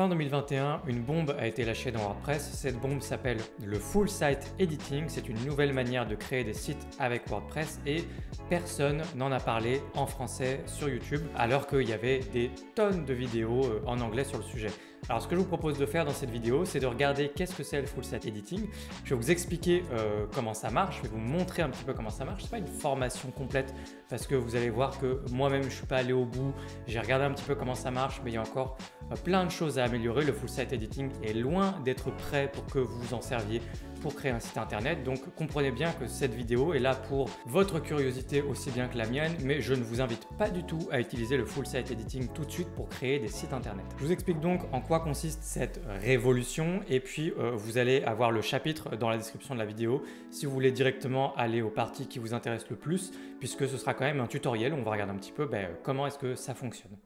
Fin 2021, une bombe a été lâchée dans WordPress. Cette bombe s'appelle le Full Site Editing. C'est une nouvelle manière de créer des sites avec WordPress et personne n'en a parlé en français sur YouTube alors qu'il y avait des tonnes de vidéos euh, en anglais sur le sujet. Alors ce que je vous propose de faire dans cette vidéo, c'est de regarder qu'est-ce que c'est le full Site editing. Je vais vous expliquer euh, comment ça marche, je vais vous montrer un petit peu comment ça marche. C'est pas une formation complète parce que vous allez voir que moi-même je suis pas allé au bout. J'ai regardé un petit peu comment ça marche, mais il y a encore plein de choses à améliorer. Le full site editing est loin d'être prêt pour que vous vous en serviez pour créer un site internet. Donc comprenez bien que cette vidéo est là pour votre curiosité aussi bien que la mienne, mais je ne vous invite pas du tout à utiliser le full site editing tout de suite pour créer des sites internet. Je vous explique donc en quoi consiste cette révolution et puis euh, vous allez avoir le chapitre dans la description de la vidéo si vous voulez directement aller aux parties qui vous intéressent le plus puisque ce sera quand même un tutoriel, on va regarder un petit peu ben, comment est-ce que ça fonctionne.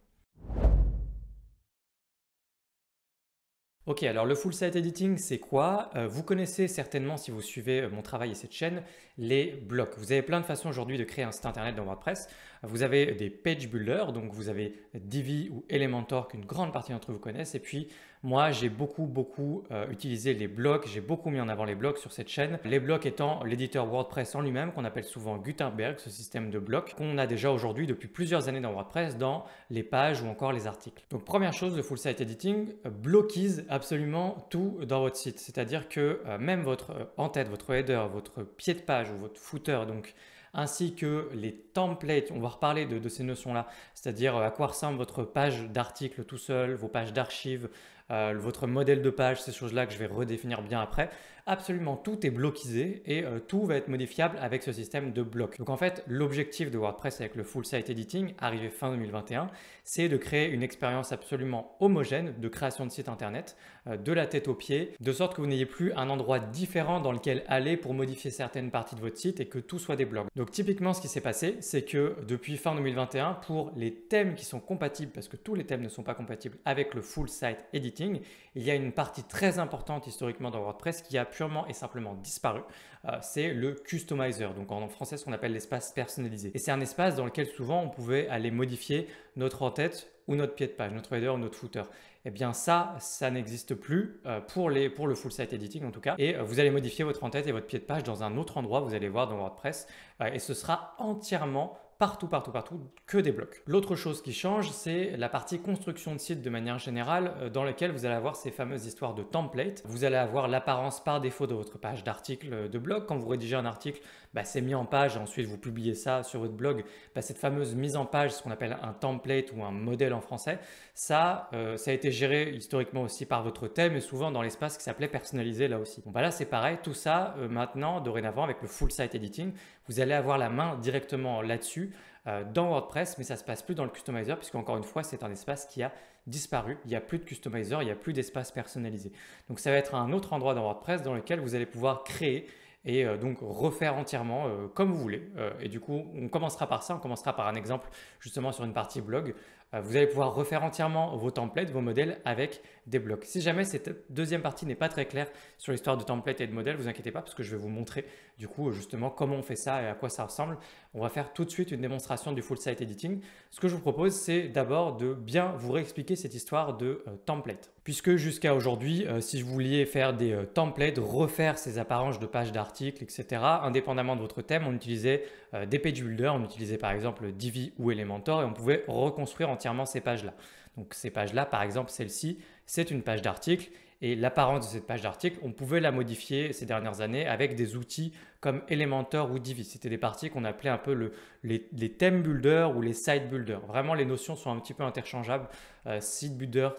Ok, alors le full site editing, c'est quoi euh, Vous connaissez certainement, si vous suivez euh, mon travail et cette chaîne, les blocs. Vous avez plein de façons aujourd'hui de créer un site internet dans WordPress. Vous avez des page builders, donc vous avez Divi ou Elementor qu'une grande partie d'entre vous connaissent, et puis moi, j'ai beaucoup, beaucoup euh, utilisé les blocs. j'ai beaucoup mis en avant les blocs sur cette chaîne. Les blocs étant l'éditeur WordPress en lui-même, qu'on appelle souvent Gutenberg, ce système de blocs, qu'on a déjà aujourd'hui depuis plusieurs années dans WordPress, dans les pages ou encore les articles. Donc, première chose de Full Site Editing, euh, bloquise absolument tout dans votre site. C'est-à-dire que euh, même votre en-tête, votre header, votre pied de page ou votre footer, donc ainsi que les templates. On va reparler de, de ces notions-là, c'est-à-dire à quoi ressemble votre page d'article tout seul, vos pages d'archives, euh, votre modèle de page, ces choses-là que je vais redéfinir bien après. Absolument tout est bloquisé et euh, tout va être modifiable avec ce système de blocs. Donc en fait, l'objectif de WordPress avec le Full Site Editing, arrivé fin 2021, c'est de créer une expérience absolument homogène de création de site internet, euh, de la tête aux pieds, de sorte que vous n'ayez plus un endroit différent dans lequel aller pour modifier certaines parties de votre site et que tout soit des blocs. Donc typiquement, ce qui s'est passé, c'est que depuis fin 2021, pour les thèmes qui sont compatibles, parce que tous les thèmes ne sont pas compatibles avec le Full Site Editing, il y a une partie très importante historiquement dans WordPress qui a purement et simplement disparu. Euh, c'est le customizer, donc en français ce qu'on appelle l'espace personnalisé. Et c'est un espace dans lequel souvent on pouvait aller modifier notre en-tête ou notre pied de page, notre header ou notre footer. Eh bien ça, ça n'existe plus euh, pour, pour le full site editing en tout cas. Et euh, vous allez modifier votre en-tête et votre pied de page dans un autre endroit, vous allez voir dans WordPress. et ce sera entièrement partout, partout, partout, que des blocs. L'autre chose qui change, c'est la partie construction de site de manière générale, euh, dans laquelle vous allez avoir ces fameuses histoires de template Vous allez avoir l'apparence par défaut de votre page d'article euh, de blog. Quand vous rédigez un article, bah, c'est mis en page, ensuite vous publiez ça sur votre blog, bah, cette fameuse mise en page, ce qu'on appelle un template ou un modèle en français, ça, euh, ça a été géré historiquement aussi par votre thème et souvent dans l'espace qui s'appelait personnalisé là aussi. Bon, bah, là, c'est pareil, tout ça, euh, maintenant, dorénavant, avec le full site editing, vous allez avoir la main directement là-dessus euh, dans WordPress, mais ça se passe plus dans le customizer, puisque encore une fois, c'est un espace qui a disparu. Il n'y a plus de customizer, il n'y a plus d'espace personnalisé. Donc ça va être un autre endroit dans WordPress dans lequel vous allez pouvoir créer et euh, donc refaire entièrement euh, comme vous voulez. Euh, et du coup, on commencera par ça, on commencera par un exemple justement sur une partie blog. vous allez pouvoir refaire entièrement vos templates, vos modèles avec des blocs. Si jamais cette deuxième partie n'est pas très claire sur l'histoire de templates et de modèles, vous inquiétez pas parce que je vais vous montrer du coup justement comment on fait ça et à quoi ça ressemble. On va faire tout de suite une démonstration du full site editing. Ce que je vous propose, c'est d'abord de bien vous réexpliquer cette histoire de template puisque jusqu'à aujourd'hui, euh, si vous vouliez faire des euh, templates, refaire ces apparences de pages d'articles, etc., indépendamment de votre thème, on utilisait euh, des page builders, on utilisait par exemple Divi ou Elementor et on pouvait reconstruire entièrement ces pages-là. Donc ces pages-là, par exemple celle-ci, c'est une page d'article et l'apparence de cette page d'article, on pouvait la modifier ces dernières années avec des outils comme Elementor ou Divi. C'était des parties qu'on appelait un peu les, theme builders ou les site Builder. Vraiment, les notions sont un petit peu interchangeables. Euh, site builder,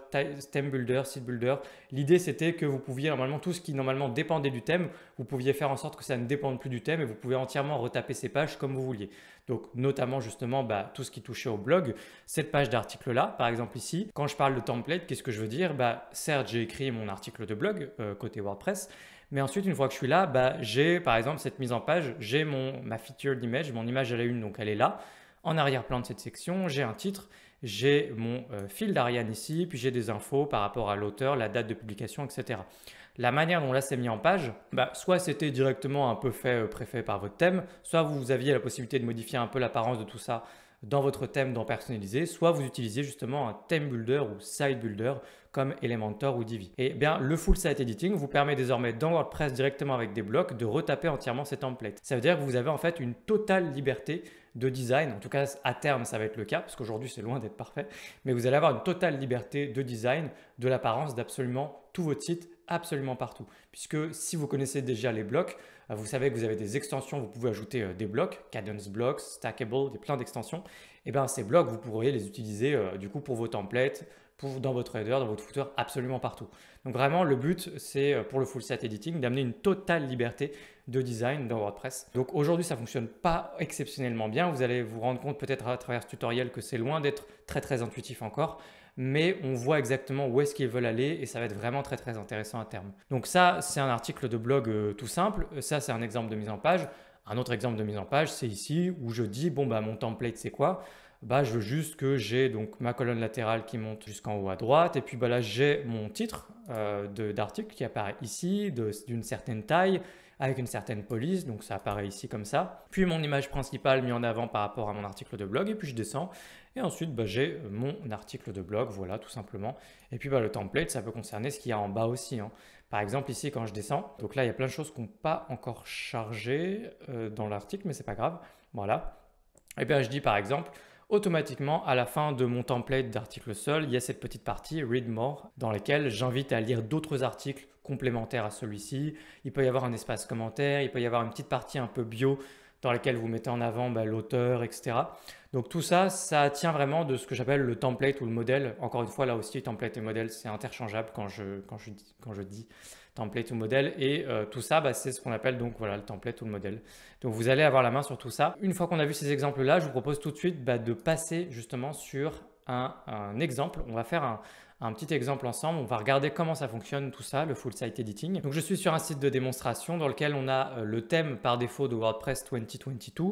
theme builder, site builder. L'idée, c'était que vous pouviez normalement tout ce qui normalement dépendait du thème, vous pouviez faire en sorte que ça ne dépende plus du thème et vous pouviez entièrement retaper ces pages comme vous vouliez. Donc notamment justement bah, tout ce qui touchait au blog, cette page d'article-là, par exemple ici, quand je parle de template, qu'est-ce que je veux dire bah, Certes, j'ai écrit mon article de blog euh, côté WordPress, mais ensuite, une fois que je suis là, bah, j'ai par exemple cette mise en page, j'ai ma featured image, mon image à la une, donc elle est là. En arrière-plan de cette section, j'ai un titre, j'ai mon euh, fil d'Ariane ici, puis j'ai des infos par rapport à l'auteur, la date de publication, etc. La manière dont là c'est mis en page, bah, soit c'était directement un peu fait euh, préfait par votre thème, soit vous aviez la possibilité de modifier un peu l'apparence de tout ça dans votre thème, d'en personnaliser, soit vous utilisez justement un theme builder ou site builder comme Elementor ou Divi. Et eh bien, le full site editing vous permet désormais dans WordPress directement avec des blocs de retaper entièrement ces templates. Ça veut dire que vous avez en fait une totale liberté de design, en tout cas à terme ça va être le cas, parce qu'aujourd'hui c'est loin d'être parfait, mais vous allez avoir une totale liberté de design de l'apparence d'absolument tous vos site absolument partout. Puisque si vous connaissez déjà les blocs, euh, vous savez que vous avez des extensions, vous pouvez ajouter euh, des blocs, Cadence Blocks, Stackable, des plein d'extensions. Et eh bien ces blocs, vous pourriez les utiliser euh, du coup pour vos templates, pour, dans votre header, dans votre footer, absolument partout. Donc vraiment, le but, c'est pour le full set editing d'amener une totale liberté de design dans WordPress. Donc aujourd'hui, ça fonctionne pas exceptionnellement bien. Vous allez vous rendre compte peut-être à travers ce tutoriel que c'est loin d'être très très intuitif encore mais on voit exactement où est-ce qu'ils veulent aller et ça va être vraiment très très intéressant à terme. Donc ça, c'est un article de blog euh, tout simple, ça c'est un exemple de mise en page. Un autre exemple de mise en page, c'est ici où je dis bon bah mon template c'est quoi bah, je veux juste que j'ai donc ma colonne latérale qui monte jusqu'en haut à droite et puis bah là j'ai mon titre euh, d'article qui apparaît ici d'une certaine taille avec une certaine police, donc ça apparaît ici comme ça. Puis mon image principale mise en avant par rapport à mon article de blog, et puis je descends. Et ensuite, bah, j'ai euh, mon article de blog, voilà, tout simplement. Et puis bah, le template, ça peut concerner ce qu'il y a en bas aussi. Hein. Par exemple, ici, quand je descends, donc là, il y a plein de choses qu'on n'ont pas encore chargé euh, dans l'article, mais c'est pas grave, voilà. Et eh bien, je dis par exemple, automatiquement, à la fin de mon template d'article seul, il y a cette petite partie Read More dans laquelle j'invite à lire d'autres articles complémentaire à celui-ci. Il peut y avoir un espace commentaire, il peut y avoir une petite partie un peu bio dans laquelle vous mettez en avant bah, l'auteur, etc. Donc tout ça, ça tient vraiment de ce que j'appelle le template ou le modèle. Encore une fois, là aussi, template et modèle, c'est interchangeable quand je, quand, je, quand je dis template ou modèle. Et euh, tout ça, bah, c'est ce qu'on appelle donc voilà, le template ou le modèle. Donc vous allez avoir la main sur tout ça. Une fois qu'on a vu ces exemples-là, je vous propose tout de suite bah, de passer justement sur un exemple. On va faire un, un petit exemple ensemble. On va regarder comment ça fonctionne tout ça, le full site editing. Donc je suis sur un site de démonstration dans lequel on a euh, le thème par défaut de WordPress 2022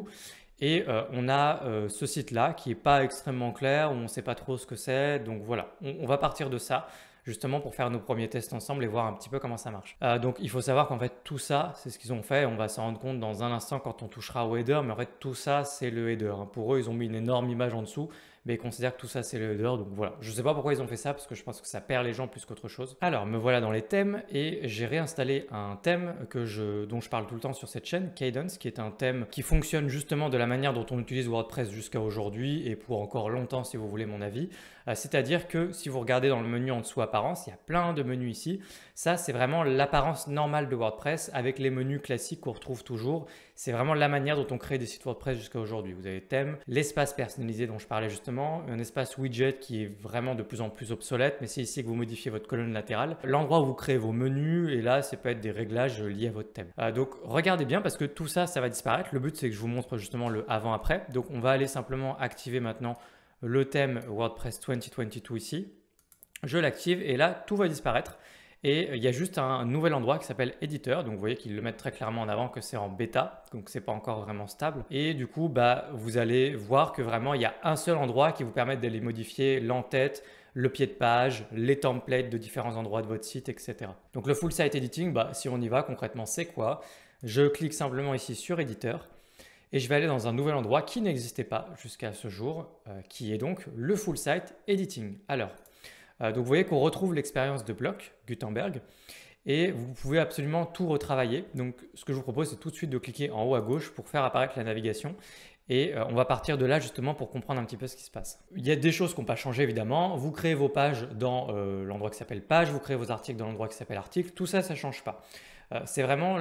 et euh, on a euh, ce site-là qui n'est pas extrêmement clair, où on ne sait pas trop ce que c'est. Donc voilà, on, va partir de ça justement pour faire nos premiers tests ensemble et voir un petit peu comment ça marche. donc il faut savoir qu'en fait tout ça, c'est ce qu'ils ont fait. On va s'en rendre compte dans un instant quand on touchera au header, mais en fait tout ça, c'est le header. Pour eux, ils ont mis une énorme image en dessous mais ils considèrent que tout ça c'est le dehors. Donc voilà, je ne sais pas pourquoi ils ont fait ça parce que je pense que ça perd les gens plus qu'autre chose. Alors me voilà dans les thèmes et j'ai réinstallé un thème que je, dont je parle tout le temps sur cette chaîne, Cadence, qui est un thème qui fonctionne justement de la manière dont on utilise WordPress jusqu'à aujourd'hui et pour encore longtemps si vous voulez mon avis. Euh, c'est-à-dire que si vous regardez dans le menu en dessous apparence, il y a plein de menus ici ça, c'est vraiment l'apparence normale de WordPress avec les menus classiques qu'on retrouve toujours. C'est vraiment la manière dont on crée des sites WordPress jusqu'à aujourd'hui. Vous avez le thème, l'espace personnalisé dont je parlais justement, un espace widget qui est vraiment de plus en plus obsolète, mais c'est ici que vous modifiez votre colonne latérale, l'endroit où vous créez vos menus, et là, ça peut être des réglages liés à votre thème. Euh, donc, regardez bien parce que tout ça, ça va disparaître. Le but, c'est que je vous montre justement le avant-après. Donc, on va aller simplement activer maintenant le thème WordPress 2022 ici. Je l'active et là, tout va disparaître. Et euh, il y a juste un nouvel endroit qui s'appelle éditeur. Donc vous voyez qu'ils le mettent très clairement en avant que c'est en bêta, donc c'est pas encore vraiment stable. Et du coup, bah, vous allez voir que vraiment il y a un seul endroit qui vous permet d'aller modifier l'entête, le pied de page, les templates de différents endroits de votre site, etc. Donc le full site editing, bah, si on y va concrètement, c'est quoi Je clique simplement ici sur éditeur et je vais aller dans un nouvel endroit qui n'existait pas jusqu'à ce jour, euh, qui est donc le full site editing. Alors euh, donc vous voyez qu'on retrouve l'expérience de bloc, Gutenberg, et vous pouvez absolument tout retravailler. Donc ce que je vous propose, c'est tout de suite de cliquer en haut à gauche pour faire apparaître la navigation. Et euh, on va partir de là justement pour comprendre un petit peu ce qui se passe. Il y a des choses qui n'ont pas changé évidemment. Vous créez vos pages dans euh, l'endroit qui s'appelle page, vous créez vos articles dans l'endroit qui s'appelle article. Tout ça, ça ne change pas. Euh, c'est vraiment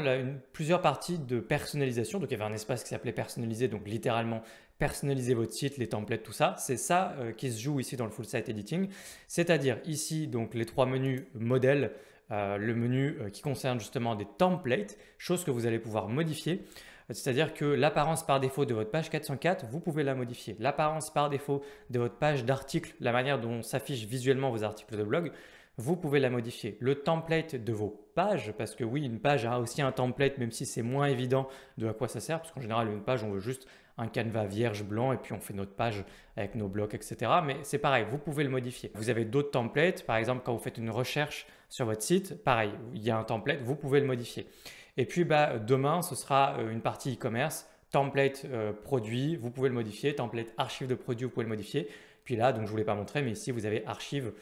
plusieurs parties de personnalisation. Donc il y avait un espace qui s'appelait personnaliser, donc littéralement personnaliser votre site, les templates, tout ça. C'est ça euh, qui se joue ici dans le full site editing. C'est-à-dire ici, donc les trois menus modèles, euh, le menu qui concerne justement des templates, chose que vous allez pouvoir modifier. C'est-à-dire que l'apparence par défaut de votre page 404, vous pouvez la modifier. L'apparence par défaut de votre page d'article, la manière dont s'affichent visuellement vos articles de blog, vous pouvez la modifier. Le template de vos pages, parce que oui, une page a aussi un template, même si c'est moins évident de à quoi ça sert, parce qu'en général, une page, on veut juste un canevas vierge blanc et puis on fait notre page avec nos blocs, etc. Mais c'est pareil, vous pouvez le modifier. Vous avez d'autres templates, par exemple, quand vous faites une recherche sur votre site, pareil, il y a un template, vous pouvez le modifier. Et puis bah, demain, ce sera euh, une partie e-commerce, template euh, produit, vous pouvez le modifier, template archive de produit, vous pouvez le modifier. Puis là, donc je ne vous l'ai pas montré, mais ici, vous avez archive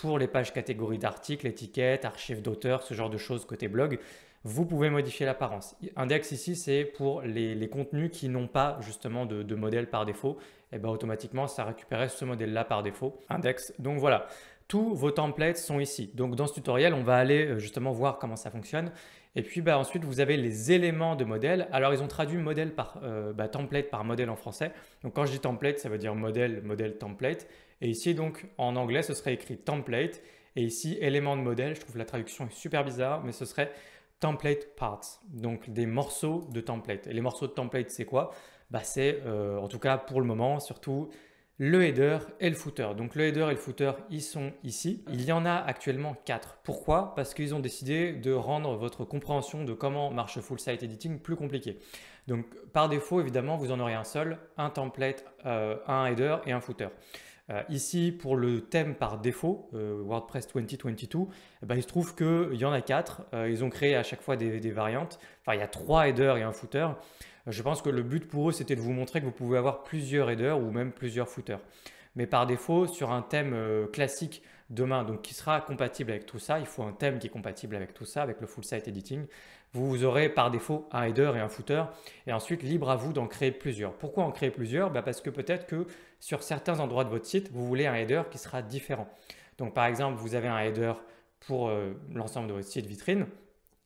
pour les pages catégories d'articles, étiquettes, archives d'auteurs, ce genre de choses côté blog, vous pouvez modifier l'apparence. Index ici, c'est pour les, contenus qui n'ont pas justement de, modèle par défaut. Et eh bien automatiquement, ça récupérait ce modèle-là par défaut, index. Donc voilà, tous vos templates sont ici. Donc dans ce tutoriel, on va aller euh, justement voir comment ça fonctionne. Et puis bah, ensuite, vous avez les éléments de modèle. Alors, ils ont traduit modèle par euh, bah, template par modèle en français. Donc, quand je dis template, ça veut dire modèle, modèle, template. Et ici, donc, en anglais, ce serait écrit template. Et ici, élément de modèle, je trouve la traduction super bizarre, mais ce serait template parts, donc des morceaux de template. Et les morceaux de template, c'est quoi bah, C'est, euh, en tout cas pour le moment, surtout le header et le footer. Donc le header et le footer, ils sont ici. Il y en a actuellement quatre. Pourquoi Parce qu'ils ont décidé de rendre votre compréhension de comment marche Full Site Editing plus compliquée. Donc par défaut, évidemment, vous en aurez un seul, un template, euh, un header et un footer. Euh, ici, pour le thème par défaut, euh, WordPress 2022, eh ben, il se trouve qu'il euh, y en a quatre. ils ont créé à chaque fois des, variantes. Enfin, il y a trois headers et un footer. Je pense que le but pour eux, c'était de vous montrer que vous pouvez avoir plusieurs headers ou même plusieurs footers. Mais par défaut, sur un thème classique demain, donc qui sera compatible avec tout ça, il faut un thème qui est compatible avec tout ça, avec le full site editing. Vous aurez par défaut un header et un footer, et ensuite libre à vous d'en créer plusieurs. Pourquoi en créer plusieurs bah, Parce que peut-être que sur certains endroits de votre site, vous voulez un header qui sera différent. Donc par exemple, vous avez un header pour euh, l'ensemble de votre site vitrine.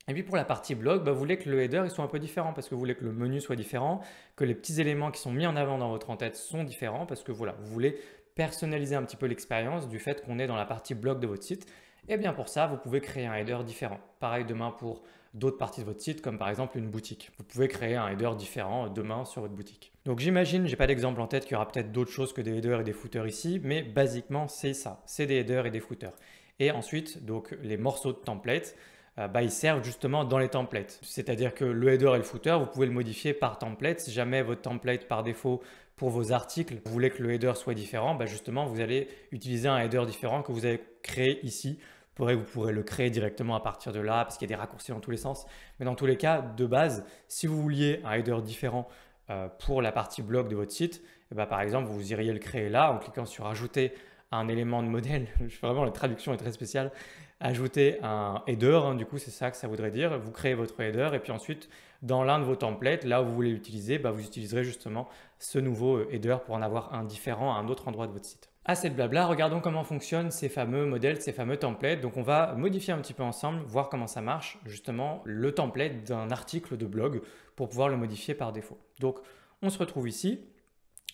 Et puis pour la partie blog, bah, vous voulez que le header soit un peu différent parce que vous voulez que le menu soit différent, que les petits éléments qui sont mis en avant dans votre entête sont différents parce que voilà, vous voulez personnaliser un petit peu l'expérience du fait qu'on est dans la partie blog de votre site. Et bien pour ça, vous pouvez créer un header différent. Pareil demain pour d'autres parties de votre site, comme par exemple une boutique. Vous pouvez créer un header différent demain sur votre boutique. Donc j'imagine, j'ai pas d'exemple en tête, qu'il y aura peut-être d'autres choses que des headers et des footers ici, mais basiquement c'est ça, c'est des headers et des footers. Et ensuite, donc les morceaux de templates, euh, bah, ils servent justement dans les templates. C'est-à-dire que le header et le footer, vous pouvez le modifier par template. Si jamais votre template par défaut pour vos articles, vous voulez que le header soit différent, bah justement, vous allez utiliser un header différent que vous avez créé ici vous pourrez le créer directement à partir de là, parce qu'il y a des raccourcis dans tous les sens. Mais dans tous les cas, de base, si vous vouliez un header différent euh, pour la partie blog de votre site, eh ben, par exemple, vous iriez le créer là en cliquant sur Ajouter un élément de modèle. Vraiment, la traduction est très spéciale. Ajouter un header, hein, du coup, c'est ça que ça voudrait dire. Vous créez votre header et puis ensuite, dans l'un de vos templates, là où vous voulez l'utiliser, bah, vous utiliserez justement ce nouveau euh, header pour en avoir un différent à un autre endroit de votre site. À cette blabla, regardons comment fonctionnent ces fameux modèles, ces fameux templates. Donc on va modifier un petit peu ensemble, voir comment ça marche, justement le template d'un article de blog pour pouvoir le modifier par défaut. Donc on se retrouve ici,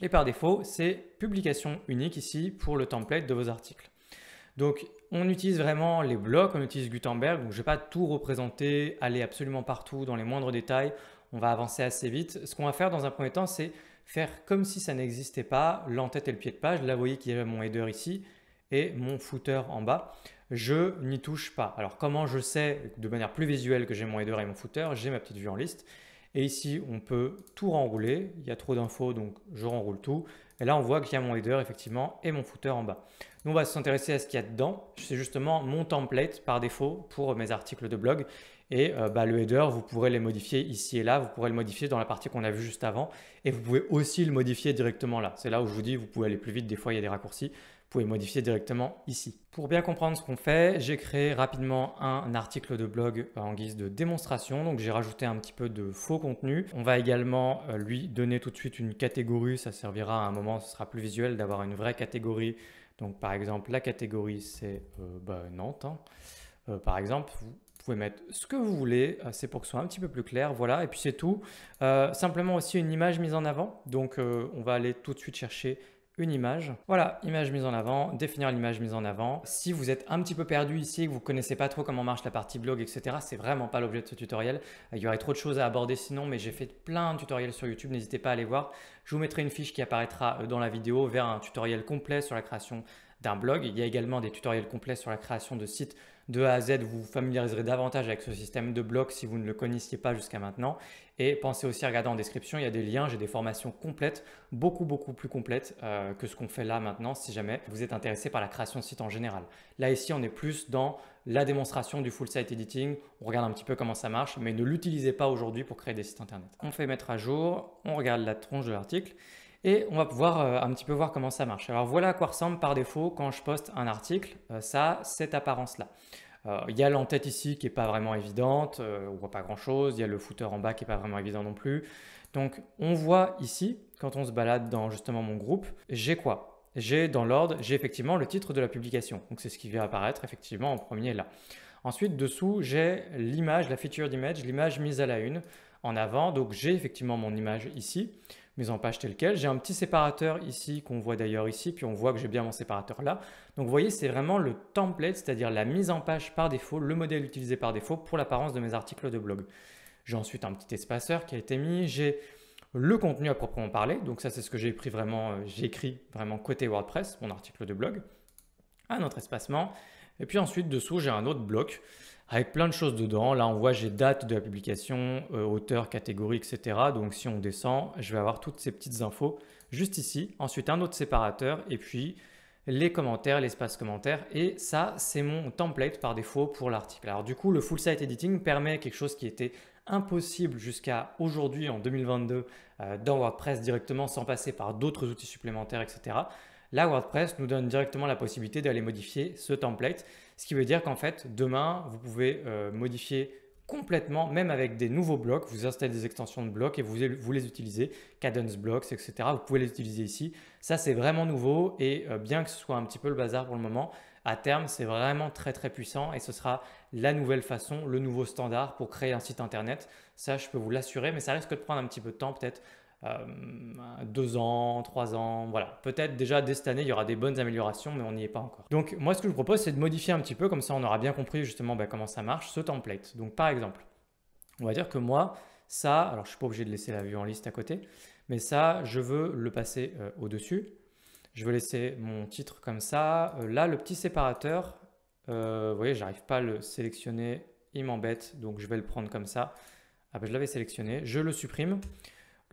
et par défaut c'est publication unique ici pour le template de vos articles. Donc on utilise vraiment les blocs, on utilise Gutenberg, donc je ne vais pas tout représenter, aller absolument partout dans les moindres détails, on va avancer assez vite. Ce qu'on va faire dans un premier temps, c'est faire comme si ça n'existait pas, l'entête et le pied de page. Là, vous voyez qu'il y a mon header ici et mon footer en bas. Je n'y touche pas. Alors, comment je sais de manière plus visuelle que j'ai mon header et mon footer J'ai ma petite vue en liste. Et ici, on peut tout renrouler. Il y a trop d'infos, donc je renroule tout. Et là, on voit qu'il y a mon header, effectivement, et mon footer en bas. Nous, on va s'intéresser à ce qu'il y a dedans. C'est justement mon template par défaut pour mes articles de blog. Et euh, bah, le header, vous pourrez les modifier ici et là, vous pourrez le modifier dans la partie qu'on a vue juste avant, et vous pouvez aussi le modifier directement là. C'est là où je vous dis, vous pouvez aller plus vite, des fois il y a des raccourcis, vous pouvez modifier directement ici. Pour bien comprendre ce qu'on fait, j'ai créé rapidement un article de blog euh, en guise de démonstration, donc j'ai rajouté un petit peu de faux contenu. On va également euh, lui donner tout de suite une catégorie, ça servira à un moment, ce sera plus visuel d'avoir une vraie catégorie. Donc par exemple, la catégorie c'est bah, Nantes. Hein. par exemple, vous vous pouvez mettre ce que vous voulez, euh, c'est pour que ce soit un petit peu plus clair, voilà, et puis c'est tout. Euh, simplement aussi une image mise en avant, donc euh, on va aller tout de suite chercher une image. Voilà, image mise en avant, définir l'image mise en avant. Si vous êtes un petit peu perdu ici, que vous connaissez pas trop comment marche la partie blog, etc., c'est vraiment pas l'objet de ce tutoriel. Il y aurait trop de choses à aborder sinon, mais j'ai fait plein de tutoriels sur YouTube, n'hésitez pas à aller voir. Je vous mettrai une fiche qui apparaîtra dans la vidéo vers un tutoriel complet sur la création d'un blog. Il y a également des tutoriels complets sur la création de sites de A à Z, vous vous familiariserez davantage avec ce système de blocs si vous ne le connaissiez pas jusqu'à maintenant. Et pensez aussi à regarder en description, il y a des liens, j'ai des formations complètes, beaucoup beaucoup plus complètes euh, que ce qu'on fait là maintenant si jamais vous êtes intéressé par la création de site en général. Là ici, on est plus dans la démonstration du full site editing, on regarde un petit peu comment ça marche, mais ne l'utilisez pas aujourd'hui pour créer des sites internet. On fait mettre à jour, on regarde la tronche de l'article. Et on va pouvoir euh, un petit peu voir comment ça marche. Alors voilà à quoi ressemble par défaut quand je poste un article, Ça euh, ça, cette apparence-là. Euh, il y a l'entête ici qui n'est pas vraiment évidente, on voit pas grand-chose, il y a le footer en bas qui n'est pas vraiment évident non plus. Donc on voit ici, quand on se balade dans justement mon groupe, j'ai quoi j'ai dans l'ordre, j'ai effectivement le titre de la publication. Donc c'est ce qui vient apparaître effectivement en premier là. Ensuite, dessous, j'ai l'image, la feature d'image, l'image mise à la une en avant. Donc j'ai effectivement mon image ici en page tel quel J'ai un petit séparateur ici qu'on voit d'ailleurs ici, puis on voit que j'ai bien mon séparateur là. Donc vous voyez, c'est vraiment le template, c'est-à-dire la mise en page par défaut, le modèle utilisé par défaut pour l'apparence de mes articles de blog. J'ai ensuite un petit espaceur qui a été mis, j'ai le contenu à proprement parler, donc ça c'est ce que j'ai pris vraiment, euh, j'ai écrit vraiment côté WordPress, mon article de blog, un autre espacement, et puis ensuite dessous j'ai un autre bloc avec plein de choses dedans. Là, on voit, j'ai date de la publication, euh, auteur, catégorie, etc. Donc, si on descend, je vais avoir toutes ces petites infos juste ici. Ensuite, un autre séparateur et puis les commentaires, l'espace commentaire. Et ça, c'est mon template par défaut pour l'article. Alors, du coup, le full site editing permet quelque chose qui était impossible jusqu'à aujourd'hui, en 2022, euh, dans WordPress directement sans passer par d'autres outils supplémentaires, etc. Là, WordPress nous donne directement la possibilité d'aller modifier ce template ce qui veut dire qu'en fait, demain, vous pouvez euh, modifier complètement, même avec des nouveaux blocs, vous installez des extensions de blocs et vous, les utilisez, Cadence Blocks, etc. Vous pouvez les utiliser ici. Ça, c'est vraiment nouveau et euh, bien que ce soit un petit peu le bazar pour le moment, à terme, c'est vraiment très très puissant et ce sera la nouvelle façon, le nouveau standard pour créer un site internet. Ça, je peux vous l'assurer, mais ça risque de prendre un petit peu de temps peut-être euh, deux ans, trois ans, voilà. Peut-être déjà dès cette année, il y aura des bonnes améliorations, mais on n'y est pas encore. Donc moi, ce que je vous propose, c'est de modifier un petit peu, comme ça on aura bien compris justement bah, comment ça marche, ce template. Donc par exemple, on va dire que moi, ça, alors je ne suis pas obligé de laisser la vue en liste à côté, mais ça, je veux le passer euh, au-dessus. Je veux laisser mon titre comme ça. Euh, là, le petit séparateur, vous voyez, j'arrive pas à le sélectionner, il m'embête, donc je vais le prendre comme ça. Ah, ben, je l'avais sélectionné, je le supprime.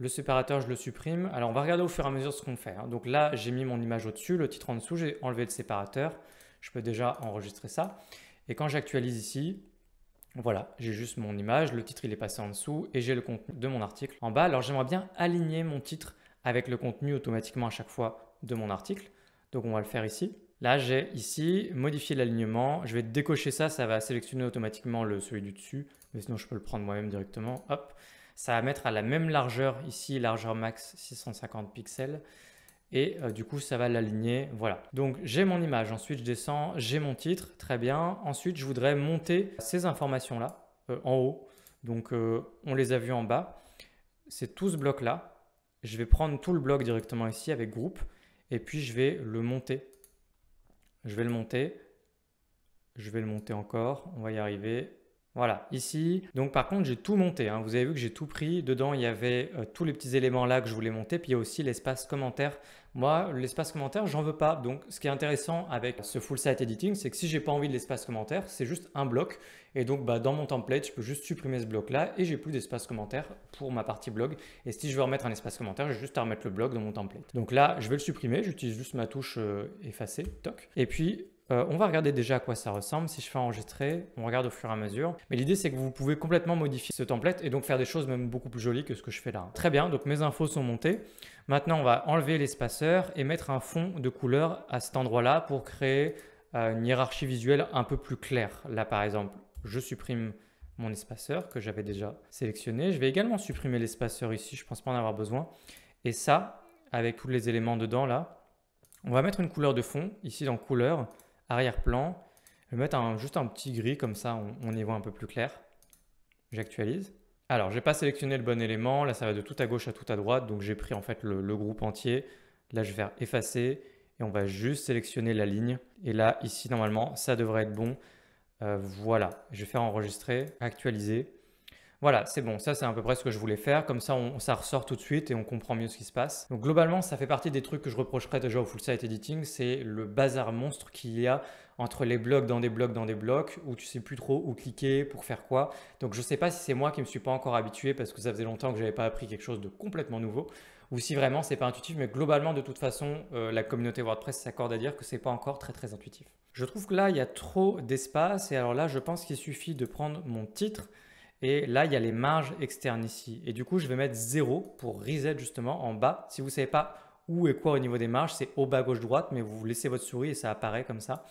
Le séparateur, je le supprime. Alors, on va regarder au fur et à mesure ce qu'on fait. Hein. Donc là, j'ai mis mon image au-dessus, le titre en dessous, j'ai enlevé le séparateur. Je peux déjà enregistrer ça. Et quand j'actualise ici, voilà, j'ai juste mon image, le titre il est passé en dessous et j'ai le contenu de mon article en bas. Alors j'aimerais bien aligner mon titre avec le contenu automatiquement à chaque fois de mon article. Donc on va le faire ici. Là, j'ai ici modifier l'alignement. Je vais décocher ça, ça va sélectionner automatiquement le, celui du dessus. Mais sinon, je peux le prendre moi-même directement. Hop. Ça va mettre à la même largeur ici, largeur max 650 pixels. Et euh, du coup, ça va l'aligner, voilà. Donc j'ai mon image, ensuite je descends, j'ai mon titre, très bien. Ensuite, je voudrais monter ces informations-là euh, en haut. Donc euh, on les a vues en bas. C'est tout ce bloc-là. Je vais prendre tout le bloc directement ici avec groupe et puis je vais le monter. Je vais le monter. Je vais le monter encore. On va y arriver. Voilà, ici. Donc par contre, j'ai tout monté. Hein. Vous avez vu que j'ai tout pris. Dedans, il y avait euh, tous les petits éléments là que je voulais monter. Puis il y a aussi l'espace commentaire. Moi, l'espace commentaire, j'en veux pas. Donc ce qui est intéressant avec ce full site editing, c'est que si j'ai pas envie de l'espace commentaire, c'est juste un bloc. Et donc bah, dans mon template, je peux juste supprimer ce bloc là et j'ai plus d'espace commentaire pour ma partie blog. Et si je veux remettre un espace commentaire, j'ai juste à remettre le blog dans mon template. Donc là, je vais le supprimer. J'utilise juste ma touche euh, effacer. Toc. Et puis euh, on va regarder déjà à quoi ça ressemble. Si je fais enregistrer, on regarde au fur et à mesure. Mais l'idée, c'est que vous pouvez complètement modifier ce template et donc faire des choses même beaucoup plus jolies que ce que je fais là. Très bien, donc mes infos sont montées. Maintenant, on va enlever l'espaceur et mettre un fond de couleur à cet endroit-là pour créer euh, une hiérarchie visuelle un peu plus claire. Là, par exemple, je supprime mon espaceur que j'avais déjà sélectionné. Je vais également supprimer l'espaceur ici, je ne pense pas en avoir besoin. Et ça, avec tous les éléments dedans là, on va mettre une couleur de fond, ici dans couleur, arrière-plan. Je vais mettre un, juste un petit gris, comme ça on, y voit un peu plus clair. J'actualise. Alors, je n'ai pas sélectionné le bon élément. Là, ça va de tout à gauche à tout à droite. Donc, j'ai pris en fait le, groupe entier. Là, je vais faire effacer et on va juste sélectionner la ligne. Et là, ici, normalement, ça devrait être bon. Euh, voilà, je vais faire enregistrer, actualiser. Voilà, c'est bon, ça c'est à peu près ce que je voulais faire, comme ça on, ça ressort tout de suite et on comprend mieux ce qui se passe. Donc globalement, ça fait partie des trucs que je reprocherais déjà au full site editing, c'est le bazar monstre qu'il y a entre les blocs dans des blocs dans des blocs, où tu sais plus trop où cliquer pour faire quoi. Donc je ne sais pas si c'est moi qui me suis pas encore habitué parce que ça faisait longtemps que je n'avais pas appris quelque chose de complètement nouveau, ou si vraiment c'est pas intuitif, mais globalement de toute façon, euh, la communauté WordPress s'accorde à dire que c'est pas encore très très intuitif. Je trouve que là il y a trop d'espace et alors là je pense qu'il suffit de prendre mon titre et là, il y a les marges externes ici. Et du coup, je vais mettre 0 pour reset justement en bas. Si vous ne savez pas où et quoi au niveau des marges, c'est au bas gauche droite, mais vous laissez votre souris et ça apparaît comme ça.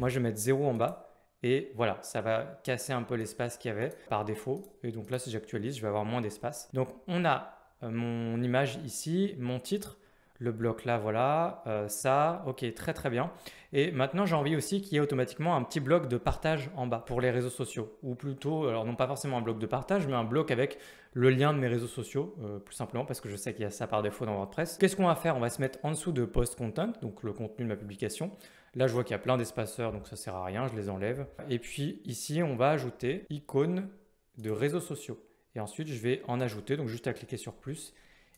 Moi, je vais mettre 0 en bas. Et voilà, ça va casser un peu l'espace qu'il y avait par défaut. Et donc là, si j'actualise, je vais avoir moins d'espace. Donc on a euh, mon image ici, mon titre le bloc là, voilà, euh, ça, ok, très très bien. Et maintenant, j'ai envie aussi qu'il y ait automatiquement un petit bloc de partage en bas pour les réseaux sociaux, ou plutôt, alors non pas forcément un bloc de partage, mais un bloc avec le lien de mes réseaux sociaux, euh, plus simplement parce que je sais qu'il y a ça par défaut dans WordPress. Qu'est-ce qu'on va faire On va se mettre en dessous de post content, donc le contenu de ma publication. Là, je vois qu'il y a plein d'espaceurs, donc ça sert à rien, je les enlève. Et puis ici, on va ajouter icône de réseaux sociaux. Et ensuite, je vais en ajouter, donc juste à cliquer sur plus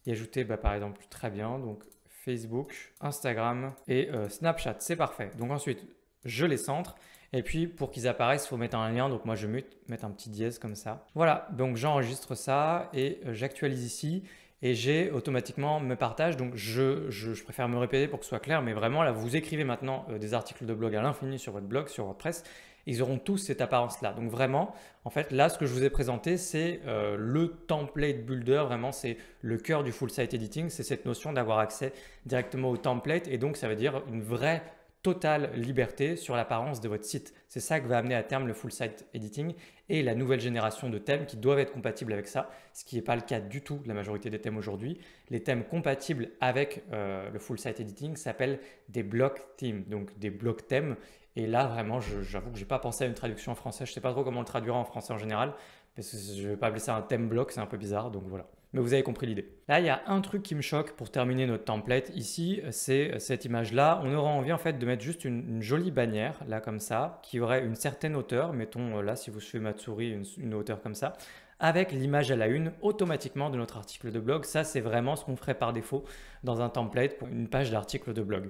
et ajouter bah, par exemple très bien, donc Facebook, Instagram et euh, Snapchat. C'est parfait. Donc ensuite, je les centre. Et puis pour qu'ils apparaissent, il faut mettre un lien. Donc moi je mute, mettre un petit dièse comme ça. Voilà, donc j'enregistre ça et euh, j'actualise ici. Et j'ai automatiquement me partage, donc je, je, préfère me répéter pour que ce soit clair, mais vraiment là vous écrivez maintenant euh, des articles de blog à l'infini sur votre blog, sur WordPress, ils auront tous cette apparence-là. Donc vraiment, en fait, là, ce que je vous ai présenté, c'est euh, le template builder. Vraiment, c'est le cœur du full site editing. C'est cette notion d'avoir accès directement au template. Et donc, ça veut dire une vraie totale liberté sur l'apparence de votre site. C'est ça que va amener à terme le full site editing et la nouvelle génération de thèmes qui doivent être compatibles avec ça, ce qui n'est pas le cas du tout de la majorité des thèmes aujourd'hui. Les thèmes compatibles avec euh, le full site editing s'appellent des block themes, donc des block thèmes. Et là, vraiment, j'avoue que je n'ai pas pensé à une traduction en français. Je ne sais pas trop comment le traduire en français en général, parce que je vais pas appeler ça un thème bloc, c'est un peu bizarre, donc voilà. Mais vous avez compris l'idée. Là, il y a un truc qui me choque pour terminer notre template ici, c'est cette image-là. On aura envie en fait de mettre juste une, jolie bannière, là comme ça, qui aurait une certaine hauteur. Mettons euh, là, si vous suivez ma souris, une hauteur comme ça avec l'image à la une automatiquement de notre article de blog. Ça, c'est vraiment ce qu'on ferait par défaut dans un template pour une page d'article de blog. Et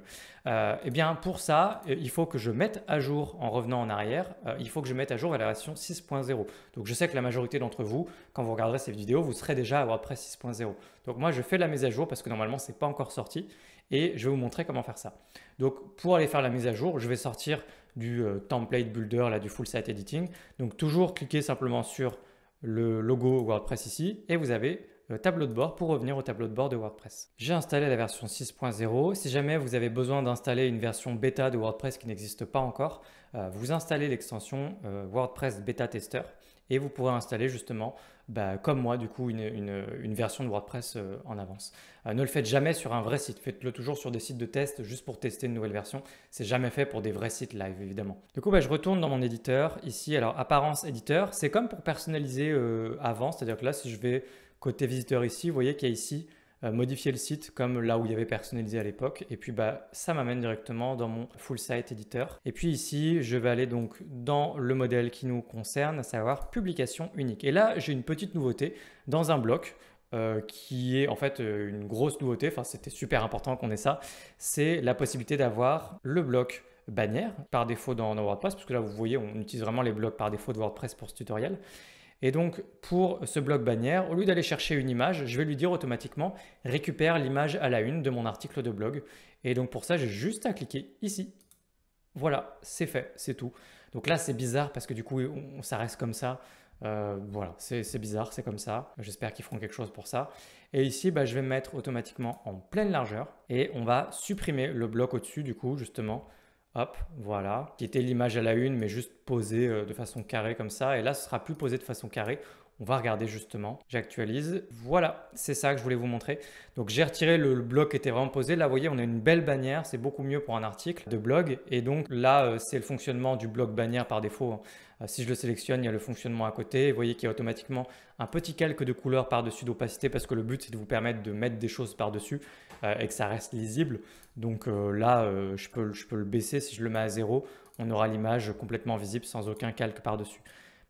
euh, eh bien, pour ça, euh, il faut que je mette à jour, en revenant en arrière, euh, il faut que je mette à jour la version 6.0. Donc, je sais que la majorité d'entre vous, quand vous regarderez cette vidéo, vous serez déjà à près 6.0. Donc, moi, je fais la mise à jour parce que normalement, ce n'est pas encore sorti et je vais vous montrer comment faire ça. Donc, pour aller faire la mise à jour, je vais sortir du template builder, là, du full site editing. Donc, toujours cliquer simplement sur le logo WordPress ici et vous avez le tableau de bord pour revenir au tableau de bord de WordPress. J'ai installé la version 6.0. Si jamais vous avez besoin d'installer une version bêta de WordPress qui n'existe pas encore, euh, vous installez l'extension euh, WordPress Beta Tester et vous pourrez installer justement bah, comme moi, du coup, une, version de WordPress euh, en avance. Euh, ne le faites jamais sur un vrai site, faites-le toujours sur des sites de test juste pour tester une nouvelle version. C'est jamais fait pour des vrais sites live, évidemment. Du coup, bah, je retourne dans mon éditeur ici. Alors, apparence éditeur, c'est comme pour personnaliser euh, avant, c'est-à-dire que là, si je vais côté visiteur ici, vous voyez qu'il y a ici euh, modifier le site comme là où il y avait personnalisé à l'époque. Et puis bah, ça m'amène directement dans mon full site éditeur. Et puis ici, je vais aller donc dans le modèle qui nous concerne, à savoir publication unique. Et là, j'ai une petite nouveauté dans un bloc. Euh, qui est en fait euh, une grosse nouveauté, enfin c'était super important qu'on ait ça, c'est la possibilité d'avoir le bloc bannière par défaut dans, dans WordPress, puisque là vous voyez on utilise vraiment les blocs par défaut de WordPress pour ce tutoriel, et donc, pour ce bloc bannière, au lieu d'aller chercher une image, je vais lui dire automatiquement récupère l'image à la une de mon article de blog. Et donc, pour ça, j'ai juste à cliquer ici. Voilà, c'est fait, c'est tout. Donc là, c'est bizarre parce que du coup, ça reste comme ça. Euh, voilà, c'est bizarre, c'est comme ça. J'espère qu'ils feront quelque chose pour ça. Et ici, bah, je vais mettre automatiquement en pleine largeur et on va supprimer le bloc au-dessus, du coup, justement, Hop, voilà, qui était l'image à la une, mais juste posée euh, de façon carrée comme ça. Et là, ce sera plus posé de façon carrée. On va regarder justement. J'actualise. Voilà, c'est ça que je voulais vous montrer. Donc j'ai retiré le, bloc qui était vraiment posé. Là, vous voyez, on a une belle bannière. C'est beaucoup mieux pour un article de blog. Et donc là, euh, c'est le fonctionnement du bloc bannière par défaut. Hein. Euh, si je le sélectionne, il y a le fonctionnement à côté. Vous voyez qu'il y a automatiquement un petit calque de couleur par-dessus d'opacité parce que le but, c'est de vous permettre de mettre des choses par-dessus euh, et que ça reste lisible. Donc euh, là, je, peux, je peux le baisser. Si je le mets à zéro, on aura l'image complètement visible sans aucun calque par-dessus.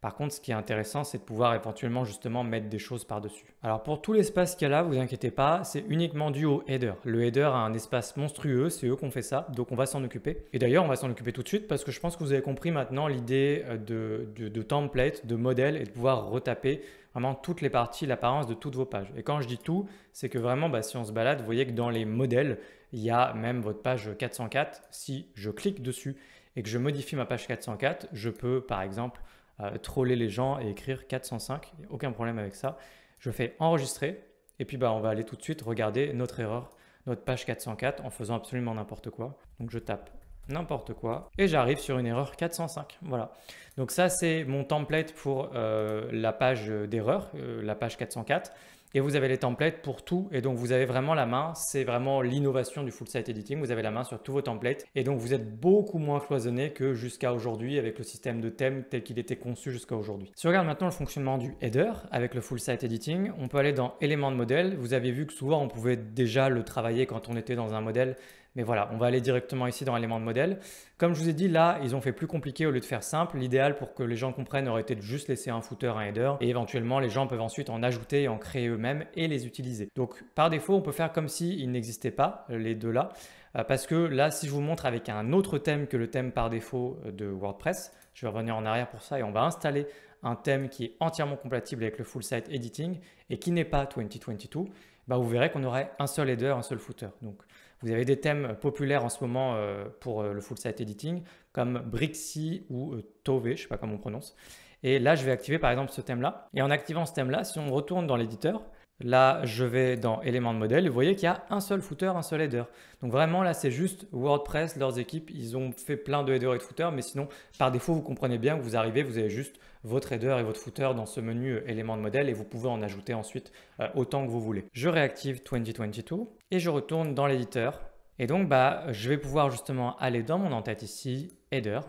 Par contre, ce qui est intéressant, c'est de pouvoir éventuellement justement mettre des choses par-dessus. Alors pour tout l'espace qu'il y a là, vous inquiétez pas, c'est uniquement dû au header. Le header a un espace monstrueux, c'est eux qu'on fait ça, donc on va s'en occuper. Et d'ailleurs, on va s'en occuper tout de suite parce que je pense que vous avez compris maintenant l'idée euh, de, de, template, de modèle et de pouvoir retaper vraiment toutes les parties, l'apparence de toutes vos pages. Et quand je dis tout, c'est que vraiment, bah, si on se balade, vous voyez que dans les modèles, il y a même votre page 404. Si je clique dessus et que je modifie ma page 404, je peux par exemple euh, troller les gens et écrire 405, aucun problème avec ça. Je fais enregistrer et puis bah, on va aller tout de suite regarder notre erreur, notre page 404 en faisant absolument n'importe quoi. Donc je tape n'importe quoi et j'arrive sur une erreur 405. Voilà. Donc ça c'est mon template pour euh, la page d'erreur, euh, la page 404. Et vous avez les templates pour tout. Et donc, vous avez vraiment la main. C'est vraiment l'innovation du full site editing. Vous avez la main sur tous vos templates. Et donc, vous êtes beaucoup moins cloisonné que jusqu'à aujourd'hui avec le système de thème tel qu'il était conçu jusqu'à aujourd'hui. Si on regarde maintenant le fonctionnement du header avec le full site editing, on peut aller dans éléments de modèle. Vous avez vu que souvent, on pouvait déjà le travailler quand on était dans un modèle mais voilà, on va aller directement ici dans l'élément de modèle. Comme je vous ai dit, là, ils ont fait plus compliqué au lieu de faire simple. L'idéal pour que les gens comprennent aurait été de juste laisser un footer, un header, et éventuellement, les gens peuvent ensuite en ajouter et en créer eux-mêmes et les utiliser. Donc, par défaut, on peut faire comme s'ils n'existaient pas, les deux là, euh, parce que là, si je vous montre avec un autre thème que le thème par défaut de WordPress, je vais revenir en arrière pour ça et on va installer un thème qui est entièrement compatible avec le full site editing et qui n'est pas 2022, bah vous verrez qu'on aurait un seul header, un seul footer. Donc vous avez des thèmes populaires en ce moment euh, pour euh, le full site editing, comme Brixie ou euh, Tove, je ne sais pas comment on prononce. Et là, je vais activer par exemple ce thème-là. Et en activant ce thème-là, si on retourne dans l'éditeur, Là, je vais dans éléments de modèle, vous voyez qu'il y a un seul footer, un seul header. Donc vraiment, là, c'est juste WordPress, leurs équipes, ils ont fait plein de headers et de footers, mais sinon, par défaut, vous comprenez bien que vous arrivez, vous avez juste votre header et votre footer dans ce menu euh, élément de modèle et vous pouvez en ajouter ensuite euh, autant que vous voulez. Je réactive 2022 et je retourne dans l'éditeur. Et donc, bah, je vais pouvoir justement aller dans mon entête ici, header,